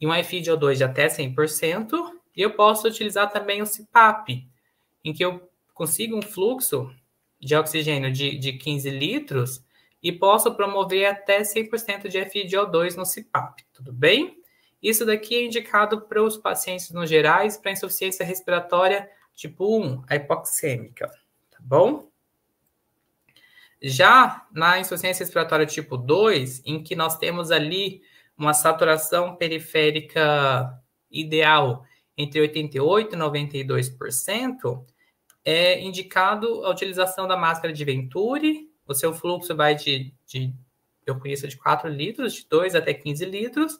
e um FI de O2 de até 100%, e eu posso utilizar também o CPAP, em que eu consigo um fluxo de oxigênio de, de 15 litros e posso promover até 100% de FiO2 no CPAP, tudo bem? Isso daqui é indicado para os pacientes no gerais para insuficiência respiratória tipo 1, a hipoxêmica, tá bom? Já na insuficiência respiratória tipo 2, em que nós temos ali uma saturação periférica ideal entre 88% e 92%, é indicado a utilização da máscara de Venturi. O seu fluxo vai de, de eu conheço de 4 litros, de 2 até 15 litros,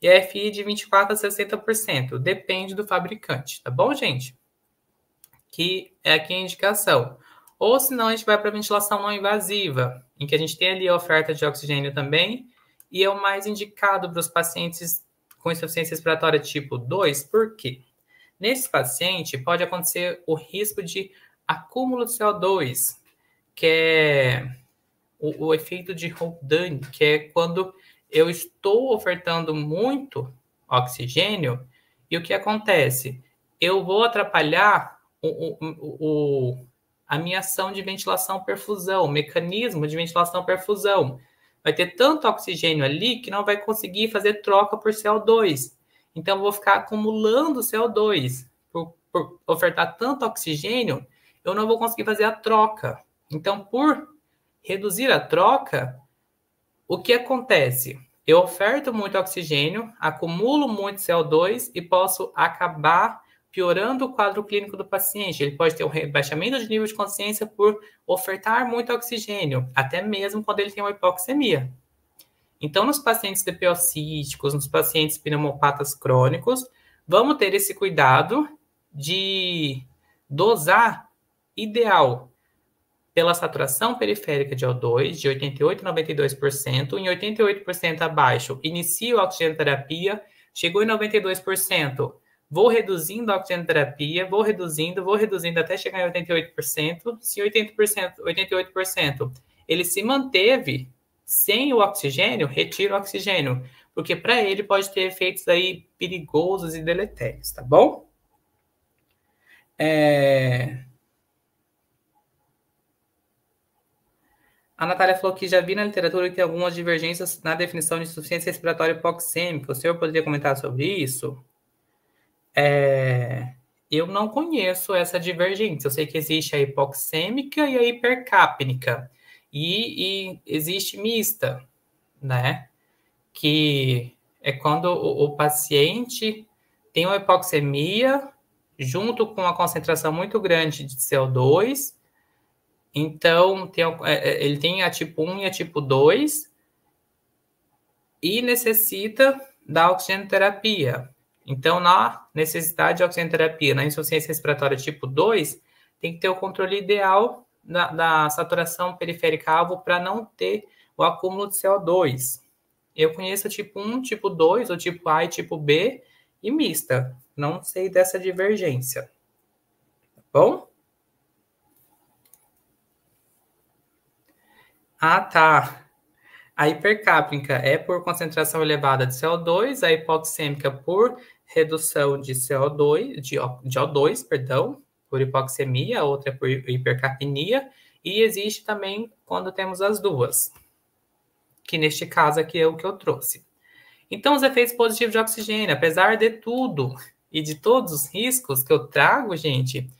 e a FI de 24 a 60%. Depende do fabricante, tá bom, gente? Que é aqui a indicação. Ou senão a gente vai para ventilação não invasiva, em que a gente tem ali a oferta de oxigênio também, e é o mais indicado para os pacientes com insuficiência respiratória tipo 2, por quê? Nesse paciente, pode acontecer o risco de acúmulo de CO2, que é o, o efeito de Roldan, que é quando eu estou ofertando muito oxigênio e o que acontece? Eu vou atrapalhar o, o, o a minha ação de ventilação-perfusão, o mecanismo de ventilação-perfusão. Vai ter tanto oxigênio ali que não vai conseguir fazer troca por CO2. Então, vou ficar acumulando CO2. Por, por ofertar tanto oxigênio, eu não vou conseguir fazer a troca. Então, por reduzir a troca, o que acontece? Eu oferto muito oxigênio, acumulo muito CO2 e posso acabar piorando o quadro clínico do paciente. Ele pode ter um rebaixamento de nível de consciência por ofertar muito oxigênio, até mesmo quando ele tem uma hipoxemia. Então, nos pacientes DPOCíticos, nos pacientes pneumopatas crônicos, vamos ter esse cuidado de dosar ideal pela saturação periférica de O2 de 88 a 92%, em 88% abaixo, inicio a oxigenoterapia, chegou em 92%, vou reduzindo a oxigenoterapia, vou reduzindo, vou reduzindo até chegar em 88%, se 80%, 88% ele se manteve sem o oxigênio, retira o oxigênio, porque para ele pode ter efeitos aí perigosos e deletérios, tá bom? É... A Natália falou que já vi na literatura que tem algumas divergências na definição de insuficiência respiratória hipoxêmica. O senhor poderia comentar sobre isso? É... Eu não conheço essa divergência. Eu sei que existe a hipoxêmica e a hipercapnica. E, e existe mista, né? Que é quando o, o paciente tem uma hipoxemia junto com uma concentração muito grande de CO2. Então, tem, é, é, ele tem a tipo 1 e a tipo 2 e necessita da oxigenoterapia. Então, na necessidade de oxigenoterapia, na insuficiência respiratória tipo 2, tem que ter o controle ideal da, saturação periférica alvo para não ter o acúmulo de CO2. Eu conheço tipo 1, tipo 2, ou tipo A e tipo B, e mista. Não sei dessa divergência. Tá bom? Ah, tá. A hipercáprica é por concentração elevada de CO2, a hipoxêmica por redução de CO2, de O2, perdão, por hipoxemia, a outra é por hipercapnia, e existe também quando temos as duas, que neste caso aqui é o que eu trouxe. Então, os efeitos positivos de oxigênio, apesar de tudo e de todos os riscos que eu trago, gente,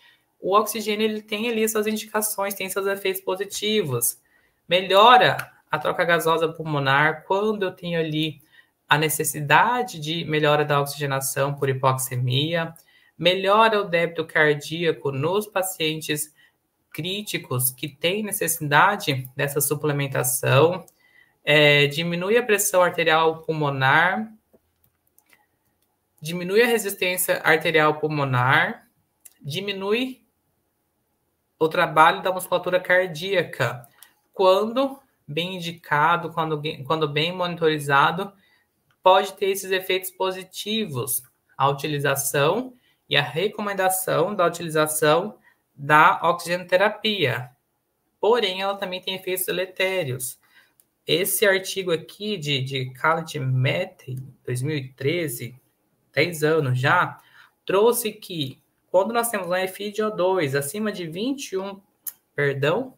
o oxigênio ele tem ali suas indicações, tem seus efeitos positivos. Melhora a troca gasosa pulmonar quando eu tenho ali a necessidade de melhora da oxigenação por hipoxemia, melhora o débito cardíaco nos pacientes críticos que têm necessidade dessa suplementação, é, diminui a pressão arterial pulmonar, diminui a resistência arterial pulmonar, diminui o trabalho da musculatura cardíaca, quando bem indicado, quando, quando bem monitorizado, pode ter esses efeitos positivos. A utilização e a recomendação da utilização da oxigenoterapia. Porém, ela também tem efeitos deletérios. Esse artigo aqui de, de Khaled Mete, 2013, 10 anos já, trouxe que quando nós temos um FiO2 acima de 21, perdão,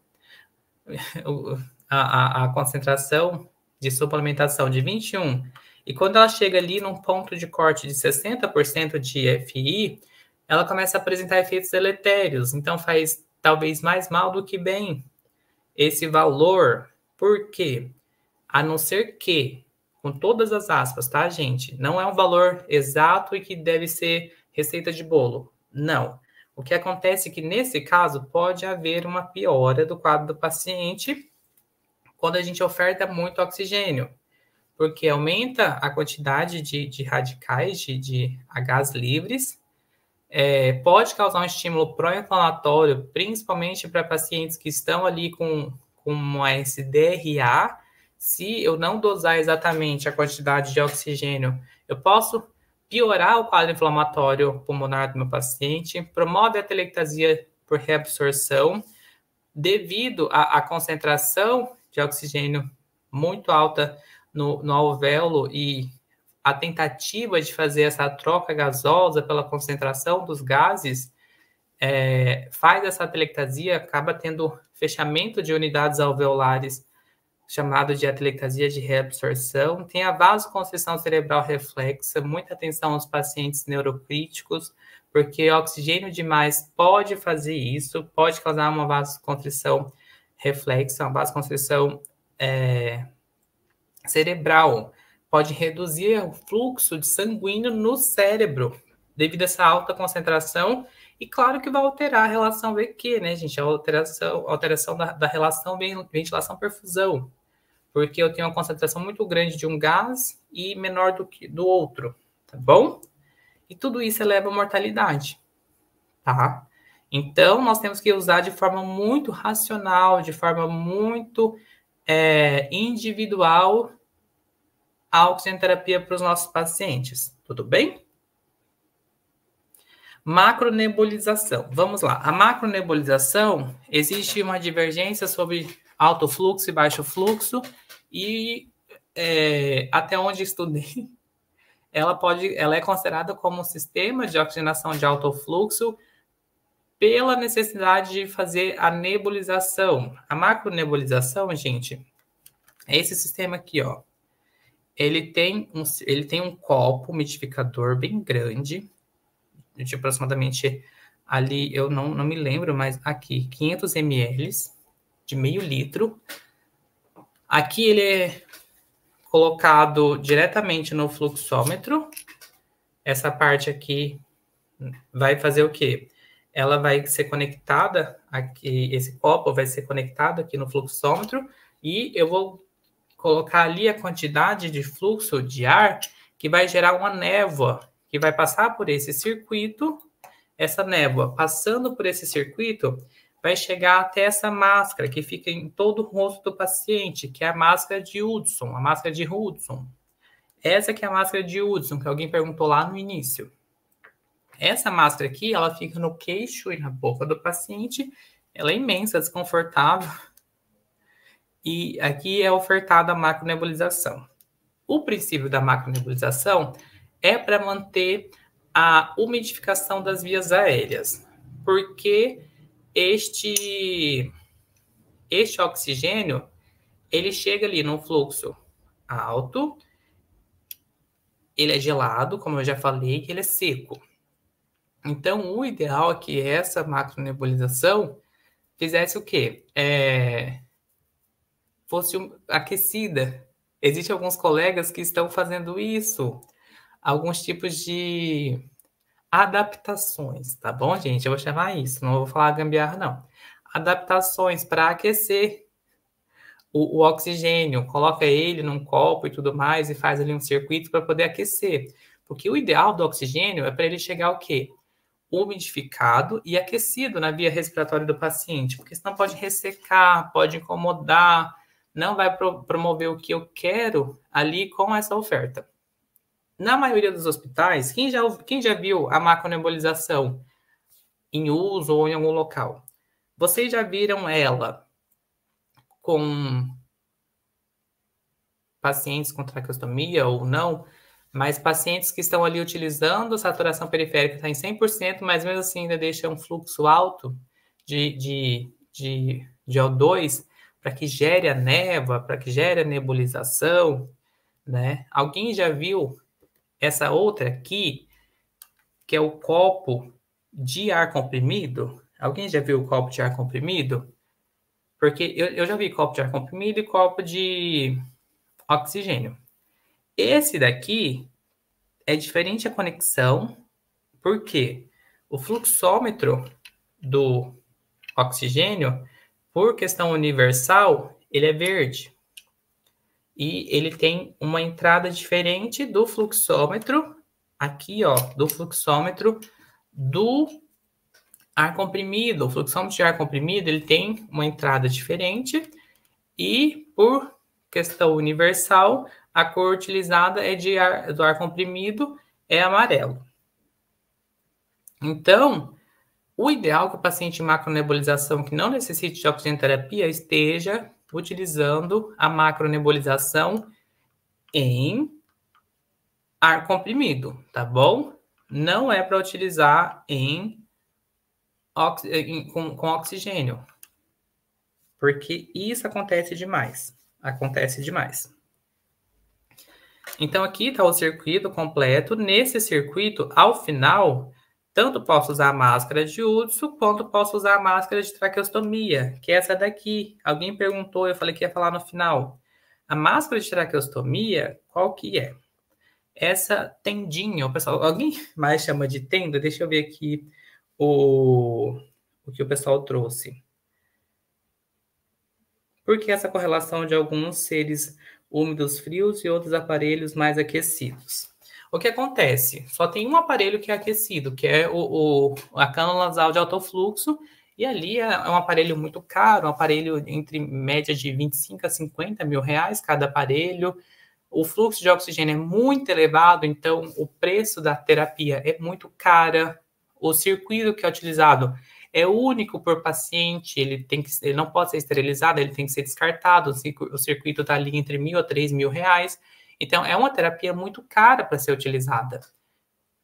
a, a, a concentração de suplementação de 21 e quando ela chega ali num ponto de corte de 60% de FI, ela começa a apresentar efeitos deletérios. Então faz talvez mais mal do que bem esse valor. Por quê? A não ser que, com todas as aspas, tá, gente? Não é um valor exato e que deve ser receita de bolo. Não. O que acontece é que, nesse caso, pode haver uma piora do quadro do paciente quando a gente oferta muito oxigênio porque aumenta a quantidade de, de radicais, de, de Hs livres, é, pode causar um estímulo pró-inflamatório, principalmente para pacientes que estão ali com, com uma SDRA. Se eu não dosar exatamente a quantidade de oxigênio, eu posso piorar o quadro inflamatório pulmonar do meu paciente, promove a telectasia por reabsorção, devido à, à concentração de oxigênio muito alta no, no alvéolo e a tentativa de fazer essa troca gasosa pela concentração dos gases é, faz essa atelectasia, acaba tendo fechamento de unidades alveolares, chamado de atelectasia de reabsorção. Tem a vasoconstrição cerebral reflexa, muita atenção aos pacientes neurocríticos, porque oxigênio demais pode fazer isso, pode causar uma vasoconstrição reflexa, uma vasoconstrição é, cerebral. Pode reduzir o fluxo de sanguíneo no cérebro devido a essa alta concentração. E claro que vai alterar a relação VQ, né, gente? A alteração, alteração da, da relação ventilação-perfusão. Porque eu tenho uma concentração muito grande de um gás e menor do que do outro, tá bom? E tudo isso eleva a mortalidade, tá? Então, nós temos que usar de forma muito racional, de forma muito é, individual a oxigenoterapia para os nossos pacientes. Tudo bem? Macronebolização. Vamos lá. A macronebolização existe uma divergência sobre alto fluxo e baixo fluxo, e é, até onde estudei, ela pode, ela é considerada como um sistema de oxigenação de alto fluxo pela necessidade de fazer a nebulização. A macronebulização, gente, é esse sistema aqui, ó. Ele tem um, ele tem um copo umidificador bem grande, de aproximadamente ali, eu não, não me lembro, mas aqui, 500 ml de meio litro. Aqui ele é colocado diretamente no fluxômetro. Essa parte aqui vai fazer o quê? ela vai ser conectada aqui, esse copo vai ser conectado aqui no fluxômetro e eu vou colocar ali a quantidade de fluxo de ar que vai gerar uma névoa que vai passar por esse circuito. Essa névoa passando por esse circuito vai chegar até essa máscara que fica em todo o rosto do paciente, que é a máscara de Hudson, a máscara de Hudson. Essa que é a máscara de Hudson, que alguém perguntou lá no início. Essa máscara aqui, ela fica no queixo e na boca do paciente. Ela é imensa, desconfortável. E aqui é ofertada a macronebulização. O princípio da macronebulização é para manter a umidificação das vias aéreas, porque este este oxigênio ele chega ali num fluxo alto, ele é gelado, como eu já falei, que ele é seco. Então, o ideal é que essa macronebulização fizesse o quê? É... Fosse aquecida. Existem alguns colegas que estão fazendo isso. Alguns tipos de adaptações, tá bom, gente? Eu vou chamar isso, não vou falar gambiarra, não. Adaptações para aquecer o, o, oxigênio, coloca ele num copo e tudo mais e faz ali um circuito para poder aquecer. Porque o ideal do oxigênio é para ele chegar ao quê? umidificado e aquecido na via respiratória do paciente, porque senão pode ressecar, pode incomodar, não vai pro promover o que eu quero ali com essa oferta. Na maioria dos hospitais, quem já, quem já viu a macronebolização em uso ou em algum local? Vocês já viram ela com pacientes com traqueostomia ou não? Mas pacientes que estão ali utilizando saturação periférica está em 100%, mas mesmo assim ainda deixa um fluxo alto de, de, de, de O2 para que gere a neva, para que gere a nebulização, né? Alguém já viu essa outra aqui, que é o copo de ar comprimido? Alguém já viu o copo de ar comprimido? Porque eu, eu já vi copo de ar comprimido e copo de oxigênio. Esse daqui é diferente a conexão, porque o fluxômetro do oxigênio, por questão universal, ele é verde. E ele tem uma entrada diferente do fluxômetro, aqui, ó, do fluxômetro do ar comprimido. O fluxômetro de ar comprimido, ele tem uma entrada diferente. E, por questão universal, a cor utilizada é de ar, do ar comprimido, é amarelo. Então, o ideal é que o paciente em macronebolização que não necessite de oxigenterapia esteja utilizando a macronebolização em ar comprimido, tá bom? Não é para utilizar em, ox... em com, com oxigênio, porque isso acontece demais. Acontece demais. Então, aqui está o circuito completo. Nesse circuito, ao final, tanto posso usar a máscara de uso quanto posso usar a máscara de traqueostomia, que é essa daqui. Alguém perguntou, eu falei que ia falar no final. A máscara de traqueostomia, qual que é? Essa tendinha, pessoal, alguém mais chama de tenda? Deixa eu ver aqui o, o que o pessoal trouxe. Por que essa correlação de alguns seres úmidos frios e outros aparelhos mais aquecidos. O que acontece? Só tem um aparelho que é aquecido, que é o, o a cânula nasal de alto fluxo, e ali é, é um aparelho muito caro, um aparelho entre média de 25 a 50 mil reais cada aparelho. O fluxo de oxigênio é muito elevado, então o preço da terapia é muito cara. O circuito que é utilizado é único por paciente, ele tem que ele não pode ser esterilizado, ele tem que ser descartado, o circuito está ali entre mil a três mil reais. Então, é uma terapia muito cara para ser utilizada.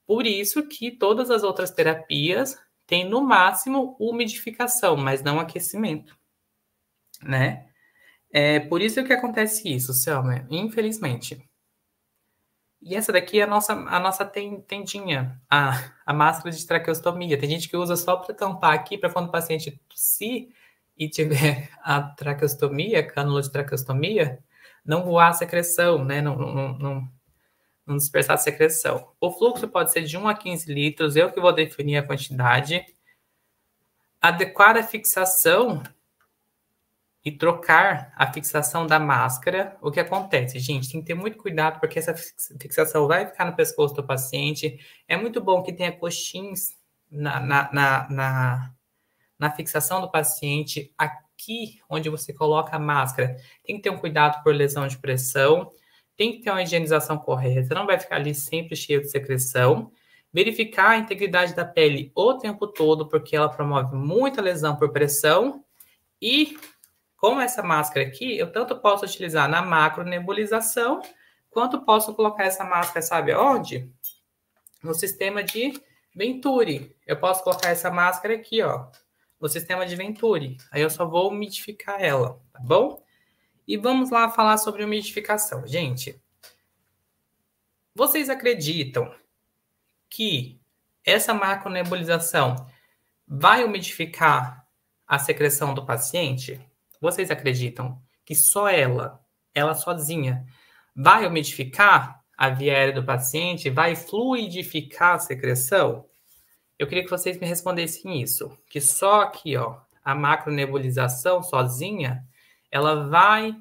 Por isso que todas as outras terapias têm, no máximo, umidificação, mas não aquecimento, né? É por isso que acontece isso, Selma, infelizmente. E essa daqui é a nossa, a nossa tendinha, a, a máscara de traqueostomia. Tem gente que usa só para tampar aqui, para quando o paciente tossir e tiver a traqueostomia, cânula de traqueostomia, não voar a secreção, né? Não, não, não, não dispersar a secreção. O fluxo pode ser de 1 a 15 litros, eu que vou definir a quantidade. Adequada fixação e trocar a fixação da máscara, o que acontece? Gente, tem que ter muito cuidado, porque essa fixação vai ficar no pescoço do paciente. É muito bom que tenha coxins na, na, na, na, na fixação do paciente. Aqui, onde você coloca a máscara, tem que ter um cuidado por lesão de pressão. Tem que ter uma higienização correta, não vai ficar ali sempre cheio de secreção. Verificar a integridade da pele o tempo todo, porque ela promove muita lesão por pressão. E com essa máscara aqui, eu tanto posso utilizar na macro nebulização quanto posso colocar essa máscara, sabe onde? No sistema de Venturi. Eu posso colocar essa máscara aqui, ó, no sistema de Venturi. Aí eu só vou umidificar ela, tá bom? E vamos lá falar sobre umidificação. Gente, vocês acreditam que essa macro nebulização vai umidificar a secreção do paciente? Vocês acreditam que só ela, ela sozinha, vai umidificar a via aérea do paciente? Vai fluidificar a secreção? Eu queria que vocês me respondessem isso, que só aqui, ó, a macronebulização sozinha, ela vai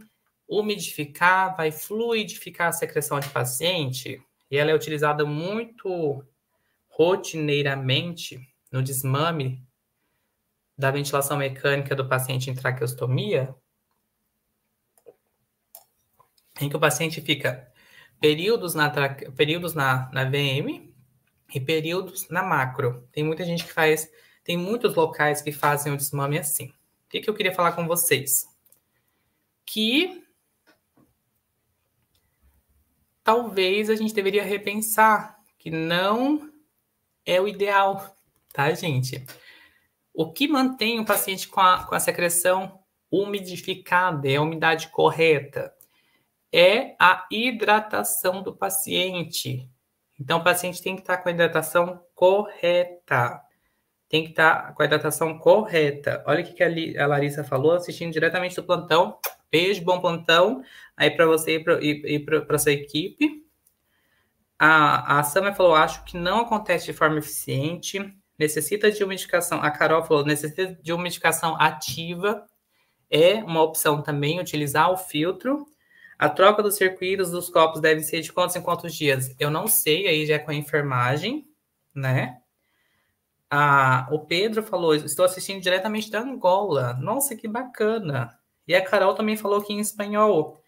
umidificar, vai fluidificar a secreção de paciente, e ela é utilizada muito rotineiramente no desmame da ventilação mecânica do paciente em traqueostomia, em que o paciente fica períodos na, traque... períodos na, na VM e períodos na macro. Tem muita gente que faz, tem muitos locais que fazem o desmame assim. O que, que eu queria falar com vocês? Que talvez a gente deveria repensar que não é o ideal, tá, gente? O que mantém o paciente com a, com a secreção umidificada, é a umidade correta, é a hidratação do paciente. Então, o paciente tem que estar com a hidratação correta. Tem que estar com a hidratação correta. Olha o que a Larissa falou, assistindo diretamente do plantão. Beijo, bom plantão aí para você e para sua equipe. A, a Samia falou: acho que não acontece de forma eficiente necessita de uma indicação, a Carol falou, necessita de uma indicação ativa, é uma opção também utilizar o filtro. A troca dos circuitos dos copos deve ser de quantos em quantos dias? Eu não sei, aí já é com a enfermagem, né? Ah, o Pedro falou, estou assistindo diretamente da Angola. Nossa, que bacana. E a Carol também falou que em espanhol.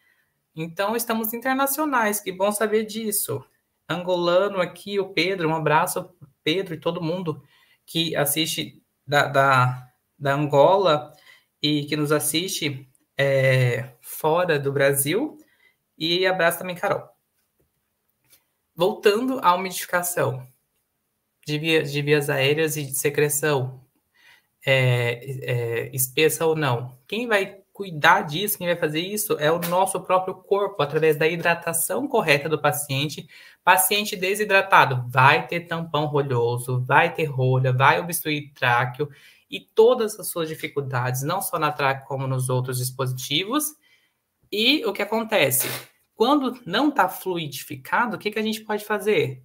Então, estamos internacionais, que bom saber disso. Angolano aqui, o Pedro, um abraço, Pedro e todo mundo que assiste da, da, da Angola e que nos assiste é, fora do Brasil. E abraço também, Carol. Voltando à umidificação de, via, de vias aéreas e de secreção, é, é, espessa ou não, quem vai cuidar disso, quem vai fazer isso é o nosso próprio corpo, através da hidratação correta do paciente. Paciente desidratado vai ter tampão rolhoso, vai ter rolha, vai obstruir tráqueo e todas as suas dificuldades, não só na tráqueo como nos outros dispositivos. E o que acontece? Quando não está fluidificado, o que, que a gente pode fazer?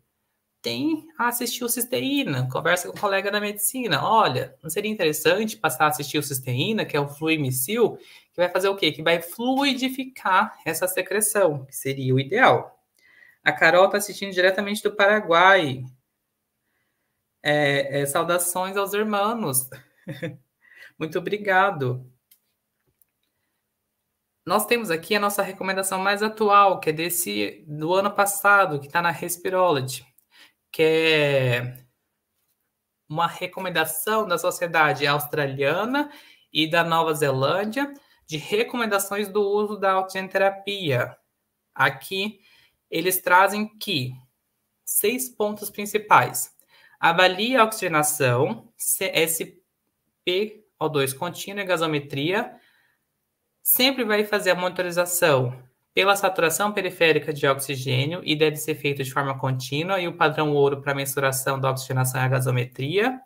tem a assistir o cisteína, conversa com o colega da medicina, olha, não seria interessante passar a assistir o cisteína, que é o fluimicil, que vai fazer o quê? Que vai fluidificar essa secreção, que seria o ideal. A Carol está assistindo diretamente do Paraguai. É, é, saudações aos irmãos. Muito obrigado. Nós temos aqui a nossa recomendação mais atual, que é desse do ano passado, que está na Respirology que é uma recomendação da Sociedade Australiana e da Nova Zelândia de recomendações do uso da oxigenoterapia. Aqui eles trazem que seis pontos principais. Avalie a oxigenação, cspo 2 contínua e gasometria. Sempre vai fazer a monitorização pela saturação periférica de oxigênio e deve ser feito de forma contínua e o padrão ouro para mensuração da oxigenação é a gasometria.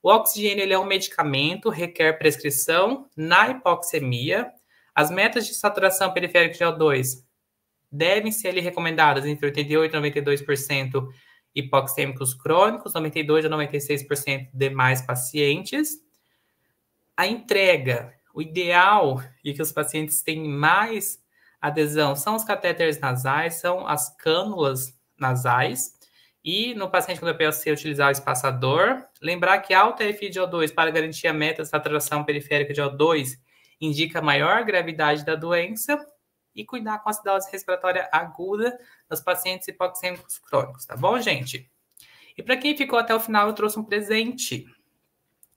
O oxigênio ele é um medicamento, requer prescrição na hipoxemia. As metas de saturação periférica de O2 devem ser ali recomendadas entre 88% e 92% hipoxêmicos crônicos, 92% a 96% demais pacientes. A entrega, o ideal e que os pacientes têm mais adesão são os catéteres nasais, são as cânulas nasais. E no paciente com DPLC, utilizar o espaçador. Lembrar que alta FI de O2 para garantir a meta de saturação periférica de O2 indica maior gravidade da doença. E cuidar com a acidose respiratória aguda nos pacientes hipoxêmicos crônicos, tá bom, gente? E para quem ficou até o final, eu trouxe um presente.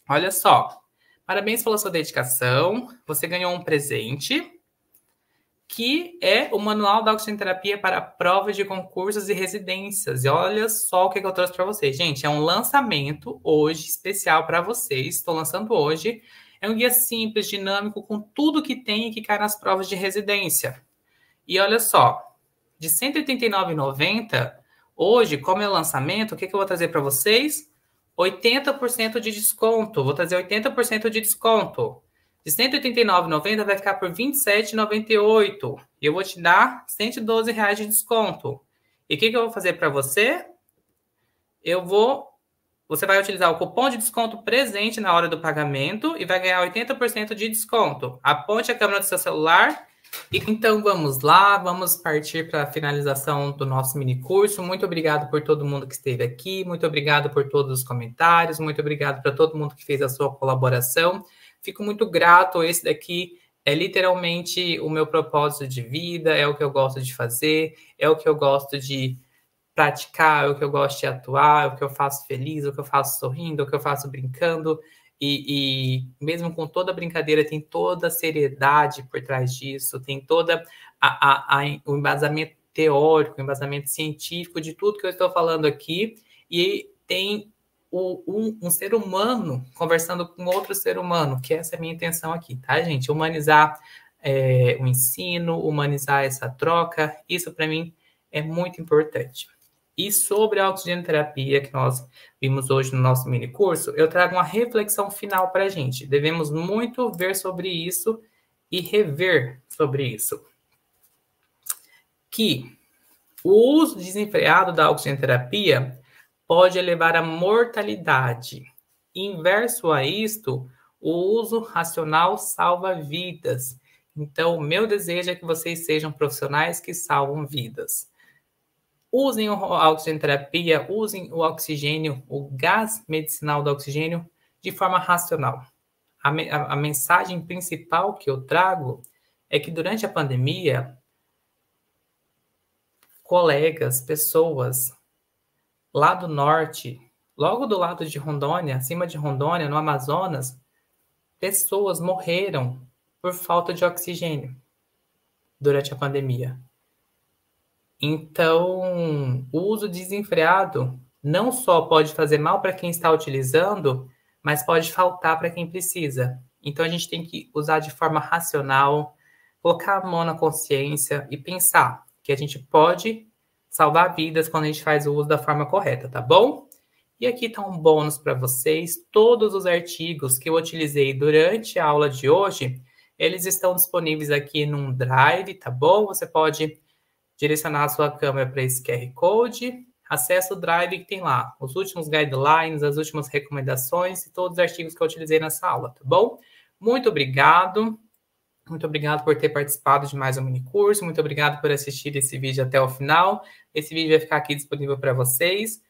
Olha só. Parabéns pela sua dedicação. Você ganhou um presente que é o Manual da Oxigenoterapia para Provas de Concursos e Residências. E olha só o que, eu trouxe para vocês. Gente, é um lançamento hoje especial para vocês. Estou lançando hoje. É um guia simples, dinâmico, com tudo que tem e que cai nas provas de residência. E olha só, de R$ 189,90, hoje, como é o lançamento, o que, que eu vou trazer para vocês? 80% de desconto. Vou trazer 80% de desconto. De 189,90 vai ficar por 27,98. E eu vou te dar 112 reais de desconto. E o que, que eu vou fazer para você? Eu vou você vai utilizar o cupom de desconto presente na hora do pagamento e vai ganhar 80% de desconto. Aponte a câmera do seu celular. E... Então vamos lá, vamos partir para a finalização do nosso mini curso. Muito obrigado por todo mundo que esteve aqui, muito obrigado por todos os comentários, muito obrigado para todo mundo que fez a sua colaboração fico muito grato. Esse daqui é literalmente o meu propósito de vida, é o que eu gosto de fazer, é o que eu gosto de praticar, é o que eu gosto de atuar, é o que eu faço feliz, é o que eu faço sorrindo, é o que eu faço brincando. E, e, mesmo com toda a brincadeira, tem toda a seriedade por trás disso, tem toda a, a, a, o embasamento teórico, o embasamento científico de tudo que eu estou falando aqui, e tem o, um, um, ser humano conversando com outro ser humano, que essa é a minha intenção aqui, tá, gente? Humanizar é, o ensino, humanizar essa troca, isso para mim é muito importante. E sobre a oxigenoterapia que nós vimos hoje no nosso mini curso, eu trago uma reflexão final para a gente. Devemos muito ver sobre isso e rever sobre isso. Que o uso desenfreado da oxigenoterapia pode levar à mortalidade. Inverso a isto, o uso racional salva vidas. Então, meu desejo é que vocês sejam profissionais que salvam vidas. Usem a oxigenoterapia, usem o oxigênio, o gás medicinal do oxigênio, de forma racional. A, a mensagem principal que eu trago é que durante a pandemia, colegas, pessoas lá do norte, logo do lado de Rondônia, acima de Rondônia, no Amazonas, pessoas morreram por falta de oxigênio durante a pandemia. Então, o uso desenfreado não só pode fazer mal para quem está utilizando, mas pode faltar para quem precisa. Então, a gente tem que usar de forma racional, colocar a mão na consciência e pensar que a gente pode salvar vidas quando a gente faz o uso da forma correta, tá bom? E aqui está um bônus para vocês. Todos os artigos que eu utilizei durante a aula de hoje, eles estão disponíveis aqui num Drive, tá bom? Você pode direcionar a sua câmera para esse QR Code, acessa o Drive que tem lá os últimos guidelines, as últimas recomendações e todos os artigos que eu utilizei nessa aula, tá bom? Muito obrigado. Muito obrigado por ter participado de mais um mini curso, Muito obrigado por assistir esse vídeo até o final. Esse vídeo vai ficar aqui disponível para vocês.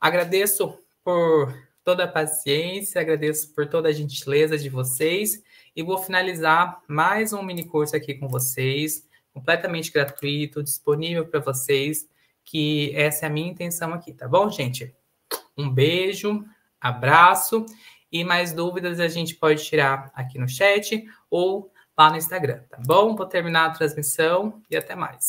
Agradeço por toda a paciência, agradeço por toda a gentileza de vocês e vou finalizar mais um mini curso aqui com vocês, completamente gratuito, disponível para vocês, que essa é a minha intenção aqui, tá bom, gente? Um beijo, abraço e mais dúvidas a gente pode tirar aqui no chat ou lá no Instagram, tá bom? Vou terminar a transmissão e até mais.